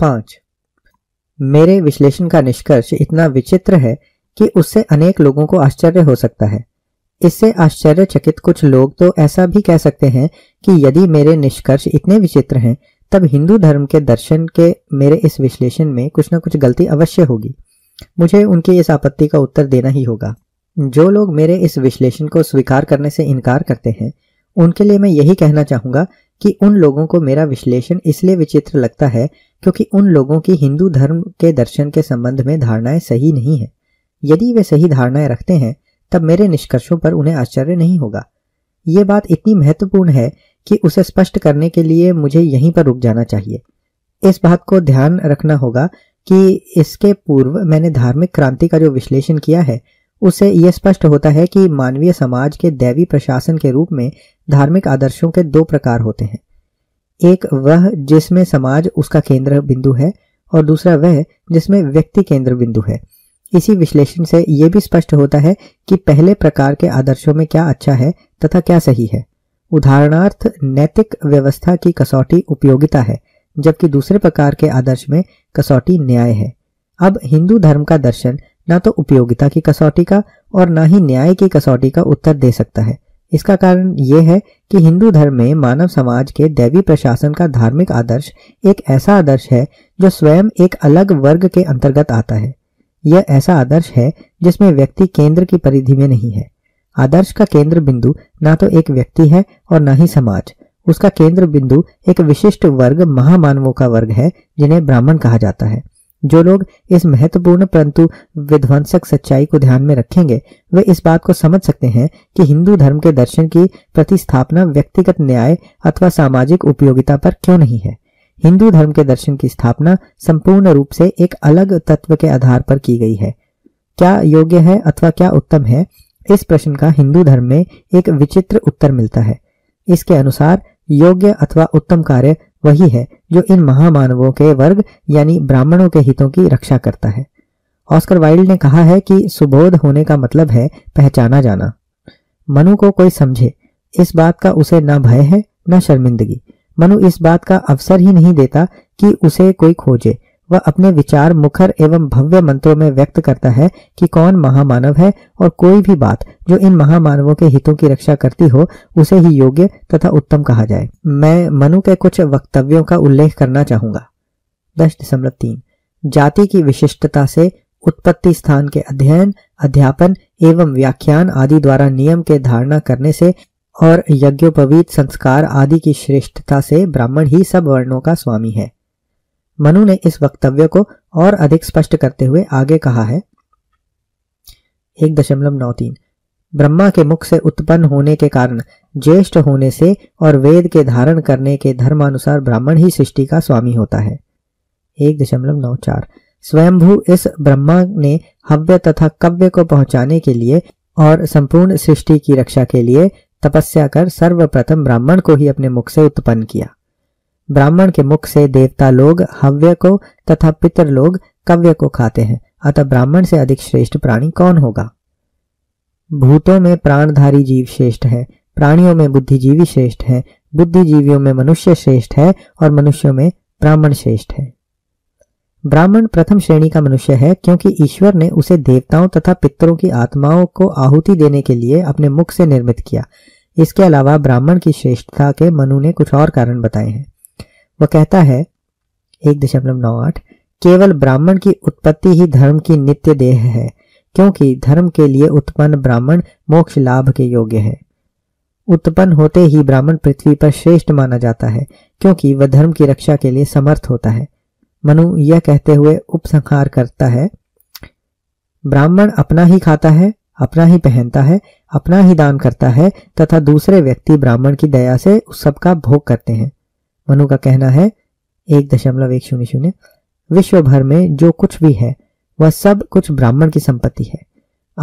पांच मेरे विश्लेषण का निष्कर्ष इतना विचित्र है कि उससे अनेक लोगों को आश्चर्य हो सकता है इससे आश्चर्यचकित कुछ लोग तो ऐसा भी कह सकते हैं कि यदि मेरे निष्कर्ष इतने विचित्र हैं तब हिंदू धर्म के दर्शन के मेरे इस विश्लेषण में कुछ न कुछ गलती अवश्य होगी मुझे उनकी इस आपत्ति का उत्तर देना ही होगा जो लोग मेरे इस विश्लेषण को स्वीकार करने से इनकार करते हैं उनके लिए मैं यही कहना चाहूंगा कि उन लोगों को मेरा विश्लेषण इसलिए विचित्र लगता है क्योंकि उन लोगों की हिंदू धर्म के दर्शन के संबंध में धारणाएं सही नहीं है यदि वे सही धारणाएं रखते हैं तब मेरे निष्कर्षों पर उन्हें आश्चर्य नहीं होगा ये बात इतनी महत्वपूर्ण है कि उसे स्पष्ट करने के लिए मुझे यहीं पर रुक जाना चाहिए इस बात को ध्यान रखना होगा कि इसके पूर्व मैंने धार्मिक क्रांति का जो विश्लेषण किया है उसे यह स्पष्ट होता है कि मानवीय समाज के दैवी प्रशासन के रूप में धार्मिक आदर्शों के दो प्रकार होते हैं एक वह जिसमें समाज उसका केंद्र बिंदु है और दूसरा वह जिसमें व्यक्ति केंद्र बिंदु है इसी विश्लेषण से यह भी स्पष्ट होता है कि पहले प्रकार के आदर्शों में क्या अच्छा है तथा क्या सही है उदाहरणार्थ नैतिक व्यवस्था की कसौटी उपयोगिता है जबकि दूसरे प्रकार के आदर्श में कसौटी न्याय है अब हिंदू धर्म का दर्शन न तो उपयोगिता की कसौटी का और न ही न्याय की कसौटी का उत्तर दे सकता है इसका कारण यह है कि हिंदू धर्म में मानव समाज के दैवी प्रशासन का धार्मिक आदर्श एक ऐसा आदर्श है जो स्वयं एक अलग वर्ग के अंतर्गत आता है यह ऐसा आदर्श है जिसमें व्यक्ति केंद्र की परिधि में नहीं है आदर्श का केंद्र बिंदु ना तो एक व्यक्ति है और ना ही समाज उसका केंद्र बिंदु एक विशिष्ट वर्ग महामानवों का वर्ग है जिन्हें ब्राह्मण कहा जाता है जो लोग इस महत्वपूर्ण परंतु विध्वंसक सच्चाई को ध्यान में रखेंगे वे इस बात को समझ सकते हैं कि हिंदू धर्म के दर्शन की प्रतिस्थापना व्यक्तिगत न्याय अथवा सामाजिक उपयोगिता पर क्यों नहीं है हिंदू धर्म के दर्शन की स्थापना संपूर्ण रूप से एक अलग तत्व के आधार पर की गई है क्या योग्य है अथवा क्या उत्तम है इस प्रश्न का हिंदू धर्म में एक विचित्र उत्तर मिलता है इसके अनुसार योग्य अथवा उत्तम कार्य वही है जो इन महामानवों के वर्ग यानी ब्राह्मणों के हितों की रक्षा करता है ऑस्कर वाइल्ड ने कहा है कि सुबोध होने का मतलब है पहचाना जाना मनु को कोई समझे इस बात का उसे न भय है न शर्मिंदगी मनु इस बात का अवसर ही नहीं देता कि उसे कोई खोजे वह अपने विचार मुखर एवं भव्य मंत्रों में व्यक्त करता है कि कौन महामानव है और कोई भी बात जो इन महामानवों के हितों की रक्षा करती हो उसे ही योग्य तथा उत्तम कहा जाए मैं मनु के कुछ वक्तव्यों का उल्लेख करना चाहूंगा दस दिसंबर तीन जाति की विशिष्टता से उत्पत्ति स्थान के अध्ययन अध्यापन एवं व्याख्यान आदि द्वारा नियम के धारणा करने से और यज्ञोपवीत संस्कार आदि की श्रेष्ठता से ब्राह्मण ही सब वर्णों का स्वामी है मनु ने इस वक्तव्य को और अधिक स्पष्ट करते हुए आगे कहा है एक दशमलव नौ तीन ब्रह्मा के मुख से उत्पन्न होने के कारण ज्येष्ठ होने से और वेद के धारण करने के धर्मानुसार ब्राह्मण ही सृष्टि का स्वामी होता है एक दशमलव नौ चार स्वयंभू इस ब्रह्मा ने हव्य तथा कव्य को पहुंचाने के लिए और संपूर्ण सृष्टि की रक्षा के लिए तपस्या कर सर्वप्रथम ब्राह्मण को ही अपने मुख से उत्पन्न किया ब्राह्मण के मुख से देवता लोग हव्य को तथा पितर लोग कव्य को खाते हैं अतः ब्राह्मण से अधिक श्रेष्ठ प्राणी कौन होगा भूतों में प्राणधारी जीव श्रेष्ठ है प्राणियों में बुद्धिजीवी श्रेष्ठ है बुद्धिजीवियों में मनुष्य श्रेष्ठ है और मनुष्यों में ब्राह्मण श्रेष्ठ है ब्राह्मण प्रथम श्रेणी का मनुष्य है क्योंकि ईश्वर ने उसे देवताओं तथा पितरों की आत्माओं को आहुति देने के लिए अपने मुख से निर्मित किया इसके अलावा ब्राह्मण की श्रेष्ठता के मनु ने कुछ और कारण बताए हैं वह कहता है एक दशमलव नौ आठ केवल ब्राह्मण की उत्पत्ति ही धर्म की नित्य देह है क्योंकि धर्म के लिए उत्पन्न ब्राह्मण मोक्ष लाभ के योग्य है उत्पन्न होते ही ब्राह्मण पृथ्वी पर श्रेष्ठ माना जाता है क्योंकि वह धर्म की रक्षा के लिए समर्थ होता है मनु यह कहते हुए उपसंहार करता है ब्राह्मण अपना ही खाता है अपना ही पहनता है अपना ही दान करता है तथा दूसरे व्यक्ति ब्राह्मण की दया से उस सबका भोग करते हैं मनु का कहना है एक दशमलव एक शून्य शून्य विश्व भर में जो कुछ भी है वह सब कुछ ब्राह्मण की संपत्ति है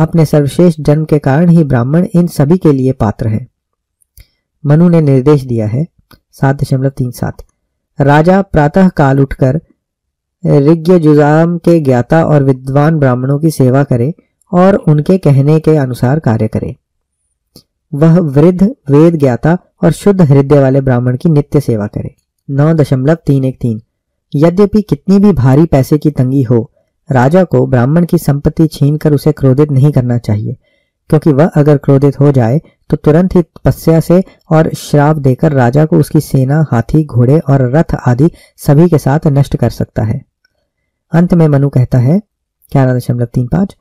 अपने सर्वश्रेष्ठ जन्म के कारण ही ब्राह्मण इन सभी के लिए पात्र है मनु ने निर्देश दिया है सात दशमलव तीन सात राजा प्रातः काल उठकर ऋग्ञ जुजाम के ज्ञाता और विद्वान ब्राह्मणों की सेवा करे और उनके कहने के अनुसार कार्य करे वह वृद्ध वेद ज्ञाता और शुद्ध हृदय वाले ब्राह्मण की नित्य सेवा करे नौ दशमलव तीन एक तीन यद्यपि कितनी भी भारी पैसे की तंगी हो राजा को ब्राह्मण की संपत्ति छीन कर उसे क्रोधित नहीं करना चाहिए क्योंकि वह अगर क्रोधित हो जाए तो तुरंत ही तपस्या से और श्राप देकर राजा को उसकी सेना हाथी घोड़े और रथ आदि सभी के साथ नष्ट कर सकता है अंत में मनु कहता है ग्यारह दशमलव तीन पांच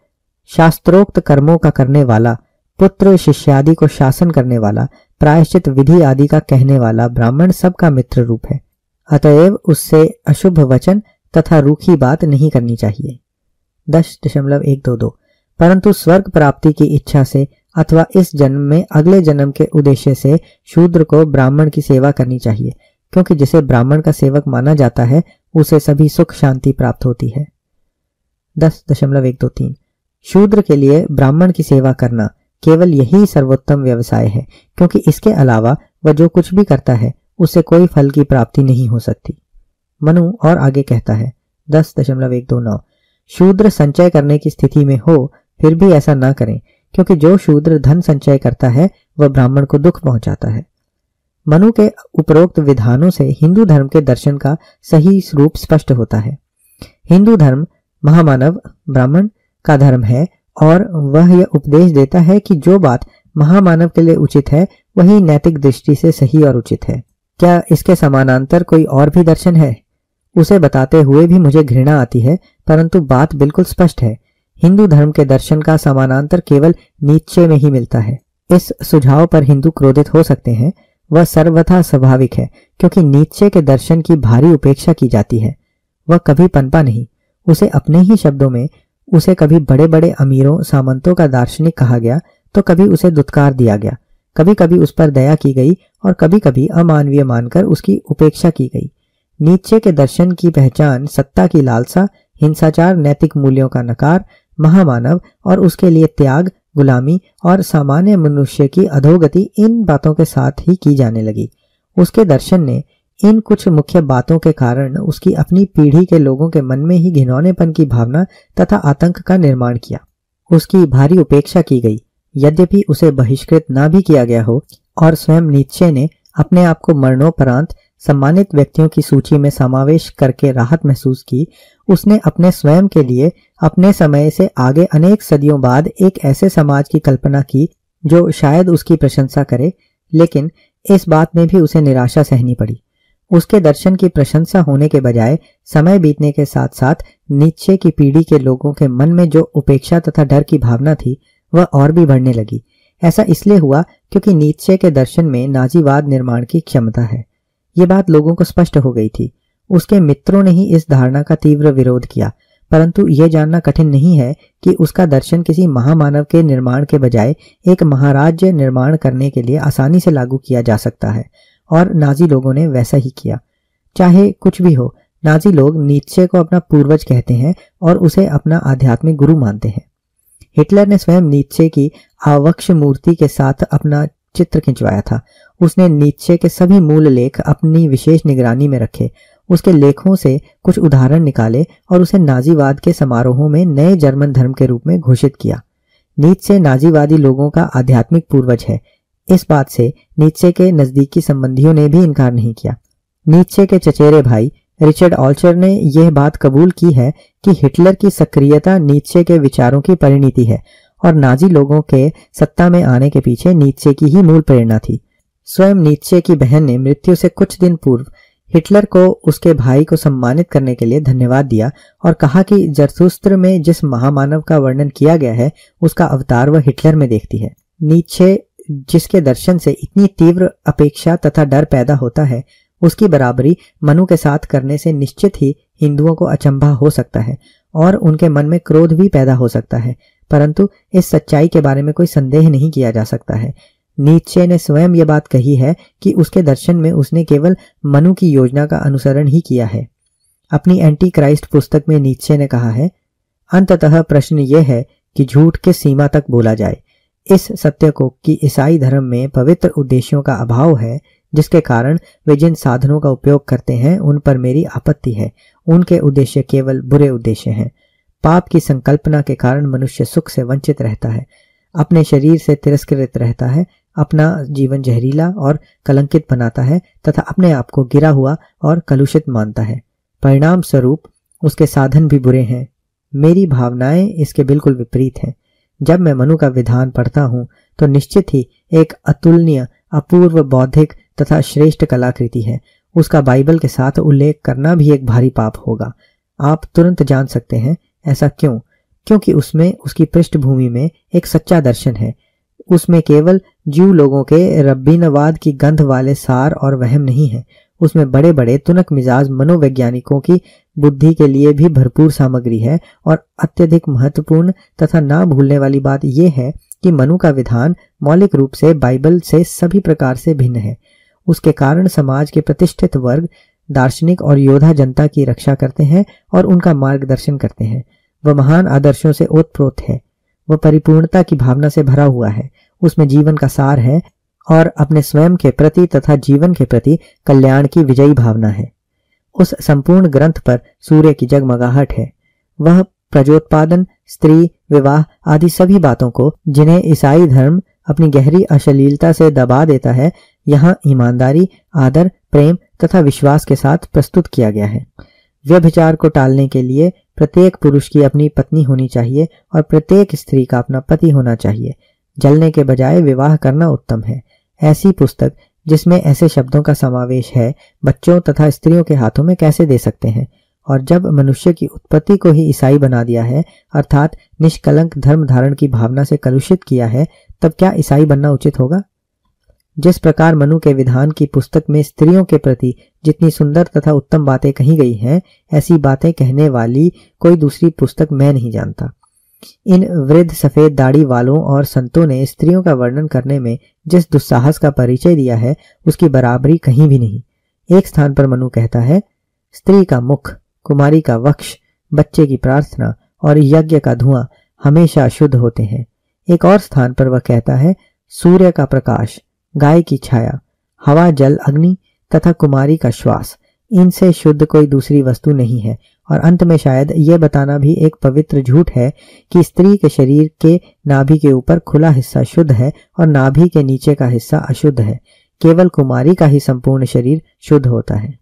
शास्त्रोक्त कर्मों का करने वाला पुत्र शिष्यादि को शासन करने वाला प्रायश्चित विधि आदि का कहने वाला ब्राह्मण सबका मित्र रूप है अतएव उससे अशुभ वचन तथा रूखी बात नहीं करनी चाहिए दस दशमलव एक दो दो परंतु स्वर्ग प्राप्ति की इच्छा से अथवा इस जन्म में अगले जन्म के उद्देश्य से शूद्र को ब्राह्मण की सेवा करनी चाहिए क्योंकि जिसे ब्राह्मण का सेवक माना जाता है उसे सभी सुख शांति प्राप्त होती है दस दशमलव एक दो तीन शूद्र के लिए ब्राह्मण की सेवा करना केवल यही सर्वोत्तम व्यवसाय है क्योंकि इसके अलावा वह जो कुछ भी करता है उससे कोई फल की प्राप्ति नहीं हो सकती मनु और आगे कहता है दस दशमलव एक दो नौ शूद्र संचय करने की स्थिति में हो फिर भी ऐसा ना करें क्योंकि जो शूद्र धन संचय करता है वह ब्राह्मण को दुख पहुंचाता है मनु के उपरोक्त विधानों से हिंदू धर्म के दर्शन का सही रूप स्पष्ट होता है हिंदू धर्म महामानव ब्राह्मण का धर्म है और वह यह उपदेश देता है कि जो बात महामानव के लिए उचित है वही नैतिक दृष्टि से सही और उचित है क्या इसके समानांतर कोई और भी दर्शन है उसे बताते हुए भी मुझे घृणा आती है परंतु बात बिल्कुल स्पष्ट है हिंदू धर्म के दर्शन का समानांतर केवल नीचे में ही मिलता है इस सुझाव पर हिंदू क्रोधित हो सकते हैं वह सर्वथा स्वाभाविक है क्योंकि नीचे के दर्शन की भारी उपेक्षा की जाती है वह कभी पनपा नहीं उसे अपने ही शब्दों में उसे कभी बड़े बड़े अमीरों सामंतों का दार्शनिक कहा गया तो कभी उसे दुत्कार दिया गया कभी कभी उस पर दया की गई और कभी कभी अमानवीय मानकर उसकी उपेक्षा की गई नीचे के दर्शन की पहचान सत्ता की लालसा हिंसाचार नैतिक मूल्यों का नकार महामानव और उसके लिए त्याग गुलामी और सामान्य मनुष्य की अधोगति इन बातों के साथ ही की जाने लगी उसके दर्शन ने इन कुछ मुख्य बातों के कारण उसकी अपनी पीढ़ी के लोगों के मन में ही घिनौनेपन की भावना तथा आतंक का निर्माण किया उसकी भारी उपेक्षा की गई यद्यपि उसे बहिष्कृत ना भी किया गया हो और स्वयं नीचे ने अपने आप को मरणोपरांत सम्मानित व्यक्तियों की सूची में समावेश करके राहत महसूस की उसने अपने स्वयं के लिए अपने समय से आगे अनेक सदियों बाद एक ऐसे समाज की कल्पना की जो शायद उसकी प्रशंसा करे लेकिन इस बात में भी उसे निराशा सहनी पड़ी उसके दर्शन की प्रशंसा होने के बजाय समय बीतने के साथ साथ नीचे की पीढ़ी के लोगों के मन में जो उपेक्षा तथा डर की भावना थी वह और भी बढ़ने लगी ऐसा इसलिए हुआ क्योंकि नीचे के दर्शन में नाजीवाद निर्माण की क्षमता है ये बात लोगों को स्पष्ट हो गई थी उसके मित्रों ने ही इस धारणा का तीव्र विरोध किया परंतु यह जानना कठिन नहीं है कि उसका दर्शन किसी महामानव के निर्माण के बजाय एक महाराज्य निर्माण करने के लिए आसानी से लागू किया जा सकता है और नाजी लोगों ने वैसा ही किया चाहे कुछ भी हो नाजी लोग नीचे को अपना पूर्वज कहते हैं और उसे अपना आध्यात्मिक गुरु मानते हैं हिटलर ने स्वयं नीचे की आवक्ष मूर्ति के साथ अपना चित्र खिंचवाया था उसने नीचे के सभी मूल लेख अपनी विशेष निगरानी में रखे उसके लेखों से कुछ उदाहरण निकाले और उसे नाजीवाद के समारोहों में नए जर्मन धर्म के रूप में घोषित किया नीचे नाजीवादी लोगों का आध्यात्मिक पूर्वज है इस बात से नीचे के नजदीकी संबंधियों ने भी इनकार नहीं किया नीचे के चचेरे भाई रिचर्ड ऑल्चर ने यह बात कबूल की है कि हिटलर की सक्रियता नीचे के विचारों की परिणति है और नाजी लोगों के सत्ता में आने के पीछे नीचे की ही मूल प्रेरणा थी स्वयं नीचे की बहन ने मृत्यु से कुछ दिन पूर्व हिटलर को उसके भाई को सम्मानित करने के लिए धन्यवाद दिया और कहा कि जरसूस्त्र में जिस महामानव का वर्णन किया गया है उसका अवतार वह हिटलर में देखती है नीचे जिसके दर्शन से इतनी तीव्र अपेक्षा तथा डर पैदा होता है उसकी बराबरी मनु के साथ करने से निश्चित ही हिंदुओं को अचंभा हो सकता है और उनके मन में क्रोध भी पैदा हो सकता है परंतु इस सच्चाई के बारे में कोई संदेह नहीं किया जा सकता है नीचे ने स्वयं ये बात कही है कि उसके दर्शन में उसने केवल मनु की योजना का अनुसरण ही किया है अपनी एंटी क्राइस्ट पुस्तक में नीचे ने कहा है अंततः प्रश्न यह है कि झूठ किस सीमा तक बोला जाए इस सत्य को कि ईसाई धर्म में पवित्र उद्देश्यों का अभाव है जिसके कारण वे जिन साधनों का उपयोग करते हैं उन पर मेरी आपत्ति है उनके उद्देश्य केवल बुरे उद्देश्य हैं पाप की संकल्पना के कारण मनुष्य सुख से वंचित रहता है अपने शरीर से तिरस्कृत रहता है अपना जीवन जहरीला और कलंकित बनाता है तथा अपने आप को गिरा हुआ और कलुषित मानता है परिणाम स्वरूप उसके साधन भी बुरे हैं मेरी भावनाएं इसके बिल्कुल विपरीत हैं जब मैं मनु का विधान पढ़ता हूँ तो निश्चित ही एक अतुलनीय अपूर्व बौद्धिक तथा श्रेष्ठ कलाकृति है उसका बाइबल के साथ उल्लेख करना भी एक भारी पाप होगा आप तुरंत जान सकते हैं ऐसा क्यों क्योंकि उसमें उसकी पृष्ठभूमि में एक सच्चा दर्शन है उसमें केवल जीव लोगों के रब्बीनवाद की गंध वाले सार और वहम नहीं है उसमें बड़े बड़े तुनक मिजाज मनोवैज्ञानिकों की बुद्धि के लिए भी भरपूर सामग्री है और अत्यधिक महत्वपूर्ण तथा ना भूलने वाली बात यह है कि मनु का विधान मौलिक रूप से बाइबल से सभी प्रकार से भिन्न है उसके कारण समाज के प्रतिष्ठित वर्ग दार्शनिक और योद्धा जनता की रक्षा करते हैं और उनका मार्गदर्शन करते हैं वह महान आदर्शों से ओतप्रोत है वह परिपूर्णता की भावना से भरा हुआ है उसमें जीवन का सार है और अपने स्वयं के प्रति तथा जीवन के प्रति कल्याण की विजयी भावना है उस संपूर्ण ग्रंथ पर सूर्य की जगमगाहट है वह प्रजोत्पादन स्त्री विवाह आदि सभी बातों को जिन्हें ईसाई धर्म अपनी गहरी अश्लीलता से दबा देता है यहाँ ईमानदारी आदर प्रेम तथा विश्वास के साथ प्रस्तुत किया गया है व्यभिचार को टालने के लिए प्रत्येक पुरुष की अपनी पत्नी होनी चाहिए और प्रत्येक स्त्री का अपना पति होना चाहिए जलने के बजाय विवाह करना उत्तम है ऐसी पुस्तक जिसमें ऐसे शब्दों का समावेश है बच्चों तथा स्त्रियों के हाथों में कैसे दे सकते हैं और जब मनुष्य की उत्पत्ति को ही ईसाई बना दिया है अर्थात निष्कलंक धर्म धारण की भावना से कलुषित किया है तब क्या ईसाई बनना उचित होगा जिस प्रकार मनु के विधान की पुस्तक में स्त्रियों के प्रति जितनी सुंदर तथा उत्तम बातें कही गई हैं ऐसी बातें कहने वाली कोई दूसरी पुस्तक मैं नहीं जानता इन वृद्ध सफेद दाढ़ी वालों और संतों ने स्त्रियों का वर्णन करने में जिस दुस्साहस का परिचय दिया है उसकी बराबरी कहीं भी नहीं एक स्थान पर मनु कहता है स्त्री का मुख कुमारी का वक्ष बच्चे की प्रार्थना और यज्ञ का धुआं हमेशा शुद्ध होते हैं एक और स्थान पर वह कहता है सूर्य का प्रकाश गाय की छाया हवा जल अग्नि तथा कुमारी का श्वास इनसे शुद्ध कोई दूसरी वस्तु नहीं है और अंत में शायद ये बताना भी एक पवित्र झूठ है कि स्त्री के शरीर के नाभि के ऊपर खुला हिस्सा शुद्ध है और नाभि के नीचे का हिस्सा अशुद्ध है केवल कुमारी का ही संपूर्ण शरीर शुद्ध होता है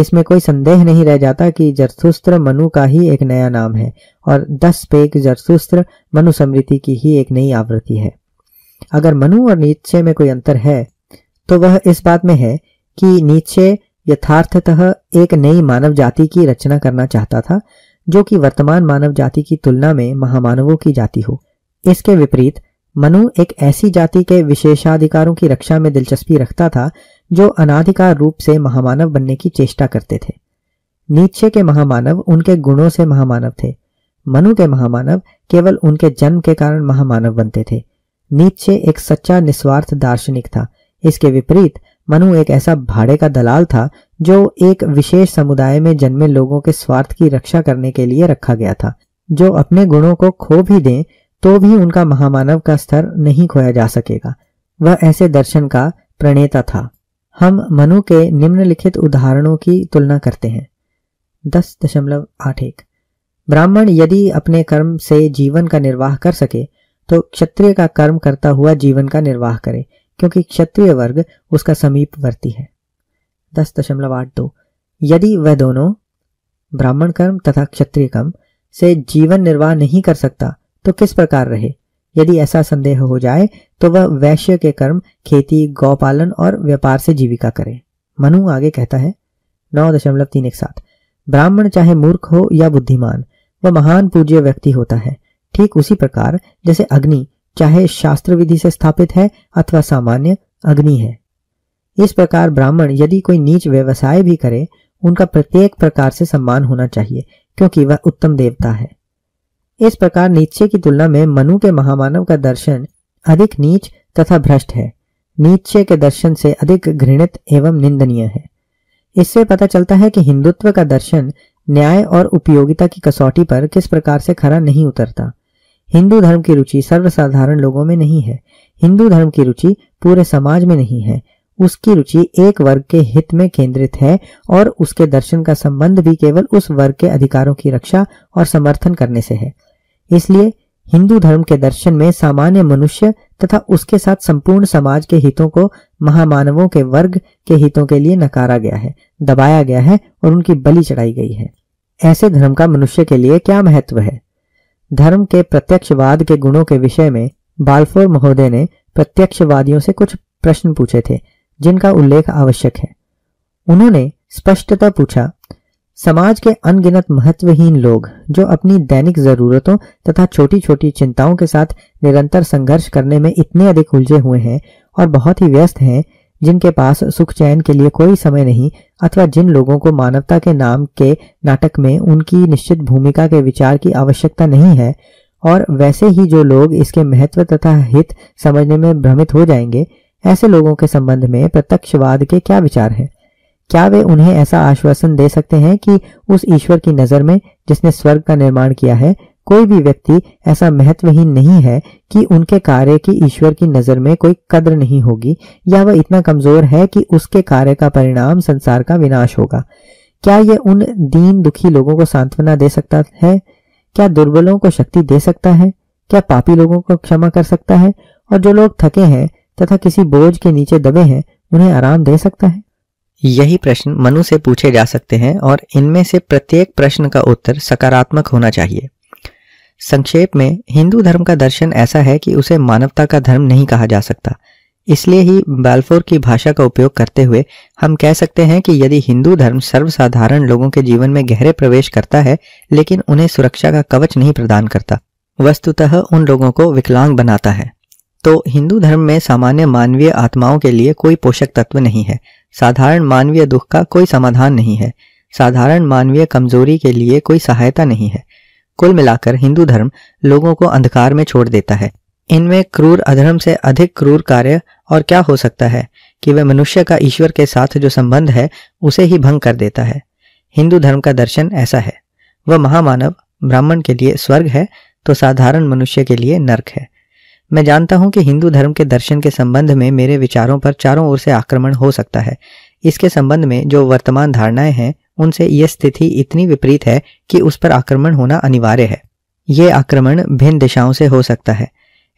इसमें कोई संदेह नहीं रह जाता कि जरसूस्त्र मनु का ही एक नया नाम है और दस पेक जरसूस्त्र मनु समृति की ही एक नई आवृत्ति है अगर मनु और नीचे में कोई अंतर है तो वह इस बात में है कि नीचे यथार्थतः एक नई मानव जाति की रचना करना चाहता था जो कि वर्तमान मानव जाति की तुलना में महामानवों की जाति हो इसके विपरीत मनु एक ऐसी जाति के विशेषाधिकारों की रक्षा में दिलचस्पी रखता था जो अनाधिकार रूप से महामानव बनने की चेष्टा करते थे नीचे के महामानव उनके गुणों से महामानव थे मनु के महामानव केवल उनके जन्म के कारण महामानव बनते थे नीचे एक सच्चा निस्वार्थ दार्शनिक था इसके विपरीत मनु एक ऐसा भाड़े का दलाल था जो एक विशेष समुदाय में जन्मे लोगों के स्वार्थ की रक्षा करने के लिए रखा गया था जो अपने गुणों को खो भी दें तो भी उनका महामानव का स्तर नहीं खोया जा सकेगा वह ऐसे दर्शन का प्रणेता था हम मनु के निम्नलिखित उदाहरणों की तुलना करते हैं दस दशमलव आठ एक ब्राह्मण यदि अपने कर्म से जीवन का निर्वाह कर सके तो क्षत्रिय का कर्म करता हुआ जीवन का निर्वाह करे क्योंकि क्षत्रिय वर्ग उसका समीपवर्ती है दस दशमलव आठ दो यदि वह दोनों ब्राह्मण कर्म तथा क्षत्रिय कर्म से जीवन निर्वाह नहीं कर सकता तो किस प्रकार रहे यदि ऐसा संदेह हो जाए तो वह वैश्य के कर्म खेती गौपालन और व्यापार से जीविका करे मनु आगे कहता है नौ दशमलव तीन एक सात ब्राह्मण चाहे मूर्ख हो या बुद्धिमान वह महान पूज्य व्यक्ति होता है ठीक उसी प्रकार जैसे अग्नि चाहे शास्त्र विधि से स्थापित है अथवा सामान्य अग्नि है इस प्रकार ब्राह्मण यदि कोई नीच व्यवसाय भी करे उनका प्रत्येक प्रकार से सम्मान होना चाहिए क्योंकि वह उत्तम देवता है इस प्रकार नीचे की तुलना में मनु के महामानव का दर्शन अधिक नीच तथा भ्रष्ट है नीचे के दर्शन से अधिक घृणित एवं निंदनीय है इससे पता चलता है कि हिंदुत्व का दर्शन न्याय और उपयोगिता की कसौटी पर किस प्रकार से खरा नहीं उतरता हिंदू धर्म की रुचि सर्वसाधारण लोगों में नहीं है हिंदू धर्म की रुचि पूरे समाज में नहीं है उसकी रुचि एक वर्ग के हित में केंद्रित है और उसके दर्शन का संबंध भी केवल उस वर्ग के अधिकारों की रक्षा और समर्थन करने से है इसलिए हिंदू धर्म के दर्शन में सामान्य मनुष्य तथा उसके साथ संपूर्ण समाज के हितों को महामानवों के वर्ग के हितों के लिए नकारा गया है दबाया गया है और उनकी बलि चढ़ाई गई है ऐसे धर्म का मनुष्य के लिए क्या महत्व है धर्म के प्रत्यक्षवाद के गुणों के विषय में बालफोर महोदय ने प्रत्यक्षवादियों से कुछ प्रश्न पूछे थे जिनका उल्लेख आवश्यक है उन्होंने स्पष्टता पूछा समाज के अनगिनत महत्वहीन लोग जो अपनी दैनिक जरूरतों तथा छोटी छोटी चिंताओं के साथ निरंतर संघर्ष करने में इतने अधिक उलझे हुए हैं और बहुत ही व्यस्त हैं जिनके पास सुख चैन के लिए कोई समय नहीं अथवा जिन लोगों को मानवता के नाम के नाटक में उनकी निश्चित भूमिका के विचार की आवश्यकता नहीं है और वैसे ही जो लोग इसके महत्व तथा हित समझने में भ्रमित हो जाएंगे ऐसे लोगों के संबंध में प्रत्यक्षवाद के क्या विचार हैं क्या वे उन्हें ऐसा आश्वासन दे सकते हैं कि उस ईश्वर की नज़र में जिसने स्वर्ग का निर्माण किया है कोई भी व्यक्ति ऐसा महत्वहीन नहीं है कि उनके कार्य की ईश्वर की नजर में कोई कद्र नहीं होगी या वह इतना कमजोर है कि उसके कार्य का परिणाम संसार का विनाश होगा क्या यह उन दीन दुखी लोगों को सांत्वना दे सकता है क्या दुर्बलों को शक्ति दे सकता है क्या पापी लोगों को क्षमा कर सकता है और जो लोग थके हैं तथा किसी बोझ के नीचे दबे हैं उन्हें आराम दे सकता है यही प्रश्न मनु से पूछे जा सकते हैं और इनमें से प्रत्येक प्रश्न का उत्तर सकारात्मक होना चाहिए संक्षेप में हिंदू धर्म का दर्शन ऐसा है कि उसे मानवता का धर्म नहीं कहा जा सकता इसलिए ही बैल्फोर की भाषा का उपयोग करते हुए हम कह सकते हैं कि यदि हिंदू धर्म सर्वसाधारण लोगों के जीवन में गहरे प्रवेश करता है लेकिन उन्हें सुरक्षा का कवच नहीं प्रदान करता वस्तुतः उन लोगों को विकलांग बनाता है तो हिंदू धर्म में सामान्य मानवीय आत्माओं के लिए कोई पोषक तत्व नहीं है साधारण मानवीय दुख का कोई समाधान नहीं है साधारण मानवीय कमजोरी के लिए कोई सहायता नहीं है कुल मिलाकर हिंदू धर्म लोगों को अंधकार में छोड़ देता है इनमें क्रूर अधर्म से अधिक क्रूर कार्य और क्या हो सकता है कि वह मनुष्य का ईश्वर के साथ जो संबंध है उसे ही भंग कर देता है हिंदू धर्म का दर्शन ऐसा है वह महामानव ब्राह्मण के लिए स्वर्ग है तो साधारण मनुष्य के लिए नर्क है मैं जानता हूं कि हिंदू धर्म के दर्शन के संबंध में मेरे विचारों पर चारों ओर से आक्रमण हो सकता है इसके संबंध में जो वर्तमान धारणाएं हैं उनसे यह स्थिति इतनी विपरीत है कि उस पर आक्रमण होना अनिवार्य है ये आक्रमण भिन्न दिशाओं से हो सकता है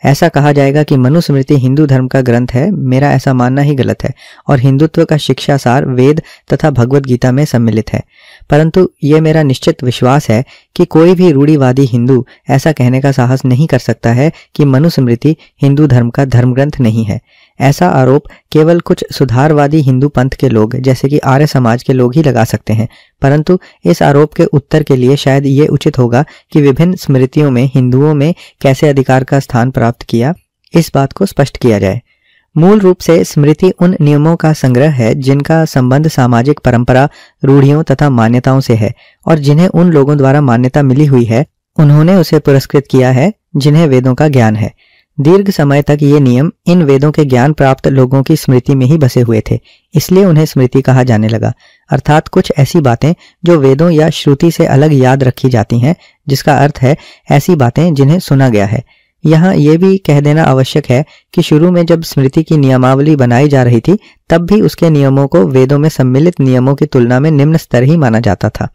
ऐसा कहा जाएगा कि मनुस्मृति हिंदू धर्म का ग्रंथ है मेरा ऐसा मानना ही गलत है और हिंदुत्व का शिक्षा सार वेद तथा भगवत गीता में सम्मिलित है परंतु यह मेरा निश्चित विश्वास है कि कोई भी रूढ़ीवादी हिंदू ऐसा कहने का साहस नहीं कर सकता है कि मनुस्मृति हिंदू धर्म का धर्म ग्रंथ नहीं है ऐसा आरोप केवल कुछ सुधारवादी हिंदू पंथ के लोग जैसे कि आर्य समाज के लोग ही लगा सकते हैं परंतु इस आरोप के उत्तर के लिए शायद ये उचित होगा कि विभिन्न स्मृतियों में हिंदुओं में कैसे अधिकार का स्थान प्राप्त किया इस बात को स्पष्ट किया जाए मूल रूप से स्मृति उन नियमों का संग्रह है जिनका संबंध सामाजिक परंपरा रूढ़ियों तथा मान्यताओं से है और जिन्हें उन लोगों द्वारा मान्यता मिली हुई है उन्होंने उसे पुरस्कृत किया है जिन्हें वेदों का ज्ञान है दीर्घ समय तक ये नियम इन वेदों के ज्ञान प्राप्त लोगों की स्मृति में ही बसे हुए थे इसलिए उन्हें स्मृति कहा जाने लगा अर्थात कुछ ऐसी बातें जो वेदों या श्रुति से अलग याद रखी जाती हैं जिसका अर्थ है ऐसी बातें जिन्हें सुना गया है यहाँ ये भी कह देना आवश्यक है कि शुरू में जब स्मृति की नियमावली बनाई जा रही थी तब भी उसके नियमों को वेदों में सम्मिलित नियमों की तुलना में निम्न स्तर ही माना जाता था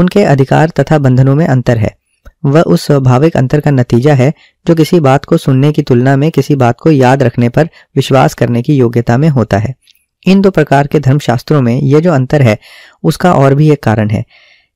उनके अधिकार तथा बंधनों में अंतर है वह उस स्वाभाविक अंतर का नतीजा है जो किसी बात को सुनने की तुलना में किसी बात को याद रखने पर विश्वास करने की योग्यता में होता है इन दो प्रकार के धर्मशास्त्रों में यह जो अंतर है उसका और भी एक कारण है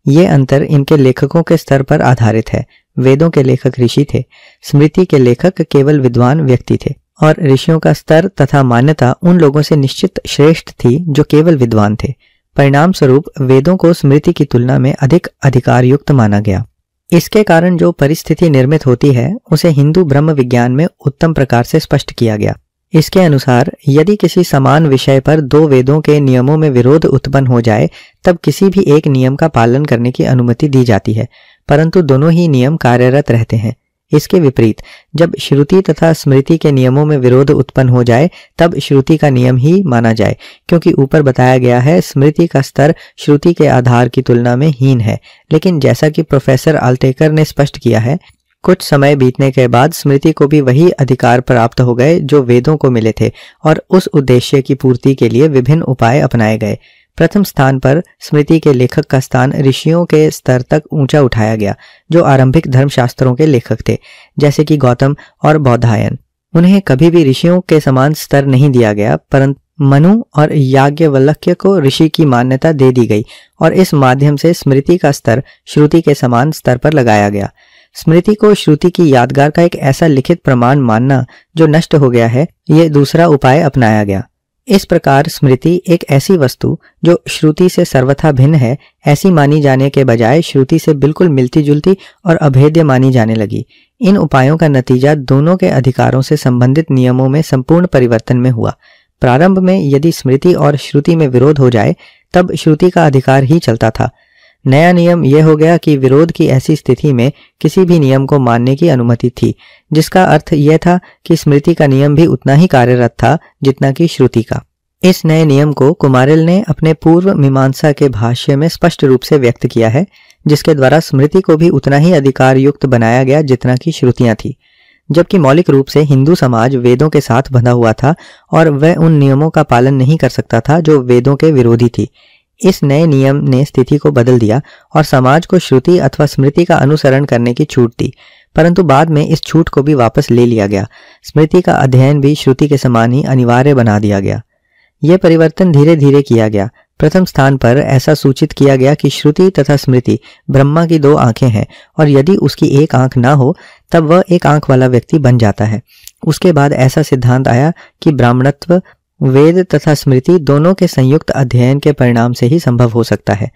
ये अंतर इनके लेखकों के स्तर पर आधारित है वेदों के लेखक ऋषि थे स्मृति के लेखक केवल विद्वान व्यक्ति थे और ऋषियों का स्तर तथा मान्यता उन लोगों से निश्चित श्रेष्ठ थी जो केवल विद्वान थे परिणाम स्वरूप वेदों को स्मृति की तुलना में अधिक अधिकार युक्त माना गया इसके कारण जो परिस्थिति निर्मित होती है उसे हिंदू ब्रह्म विज्ञान में उत्तम प्रकार से स्पष्ट किया गया इसके अनुसार यदि किसी समान विषय पर दो वेदों के नियमों में विरोध उत्पन्न हो जाए तब किसी भी एक नियम का पालन करने की अनुमति दी जाती है परंतु दोनों ही नियम कार्यरत रहते हैं इसके विपरीत जब श्रुति तथा स्मृति के नियमों में विरोध उत्पन्न हो जाए तब श्रुति का नियम ही माना जाए क्योंकि ऊपर बताया गया है स्मृति का स्तर श्रुति के आधार की तुलना में हीन है लेकिन जैसा कि प्रोफेसर आल्टेकर ने स्पष्ट किया है कुछ समय बीतने के बाद स्मृति को भी वही अधिकार प्राप्त हो गए जो वेदों को मिले थे और उस उद्देश्य की पूर्ति के लिए विभिन्न उपाय अपनाए गए प्रथम स्थान पर स्मृति के लेखक का स्थान ऋषियों के स्तर तक ऊंचा उठाया गया जो आरंभिक धर्मशास्त्रों के लेखक थे जैसे कि गौतम और बौद्धायन उन्हें कभी भी ऋषियों के समान स्तर नहीं दिया गया परंतु मनु और याज्ञवल्क्य को ऋषि की मान्यता दे दी गई और इस माध्यम से स्मृति का स्तर श्रुति के समान स्तर पर लगाया गया स्मृति को श्रुति की यादगार का एक ऐसा लिखित प्रमाण मानना जो नष्ट हो गया है ये दूसरा उपाय अपनाया गया इस प्रकार स्मृति एक ऐसी वस्तु जो श्रुति से सर्वथा भिन्न है ऐसी मानी जाने के बजाय श्रुति से बिल्कुल मिलती जुलती और अभेद्य मानी जाने लगी इन उपायों का नतीजा दोनों के अधिकारों से संबंधित नियमों में संपूर्ण परिवर्तन में हुआ प्रारंभ में यदि स्मृति और श्रुति में विरोध हो जाए तब श्रुति का अधिकार ही चलता था नया नियम यह हो गया कि विरोध की ऐसी स्थिति में किसी भी नियम को मानने की अनुमति थी जिसका अर्थ यह था कि स्मृति का नियम भी उतना ही कार्यरत था जितना कि श्रुति का इस नए नियम को कुमारिल ने अपने पूर्व मीमांसा के भाष्य में स्पष्ट रूप से व्यक्त किया है जिसके द्वारा स्मृति को भी उतना ही अधिकार युक्त बनाया गया जितना की श्रुतियां थी जबकि मौलिक रूप से हिंदू समाज वेदों के साथ बंधा हुआ था और वह उन नियमों का पालन नहीं कर सकता था जो वेदों के विरोधी थी इस नए नियम ने स्थिति को बदल दिया और समाज को श्रुति अथवा स्मृति का अनुसरण करने की छूट दी परंतु बाद में इस छूट को भी वापस ले लिया गया स्मृति का अध्ययन भी श्रुति के समान ही अनिवार्य बना दिया गया यह परिवर्तन धीरे धीरे किया गया प्रथम स्थान पर ऐसा सूचित किया गया कि श्रुति तथा स्मृति ब्रह्मा की दो आंखें हैं और यदि उसकी एक आंख ना हो तब वह एक आंख वाला व्यक्ति बन जाता है उसके बाद ऐसा सिद्धांत आया कि ब्राह्मणत्व वेद तथा स्मृति दोनों के संयुक्त अध्ययन के परिणाम से ही संभव हो सकता है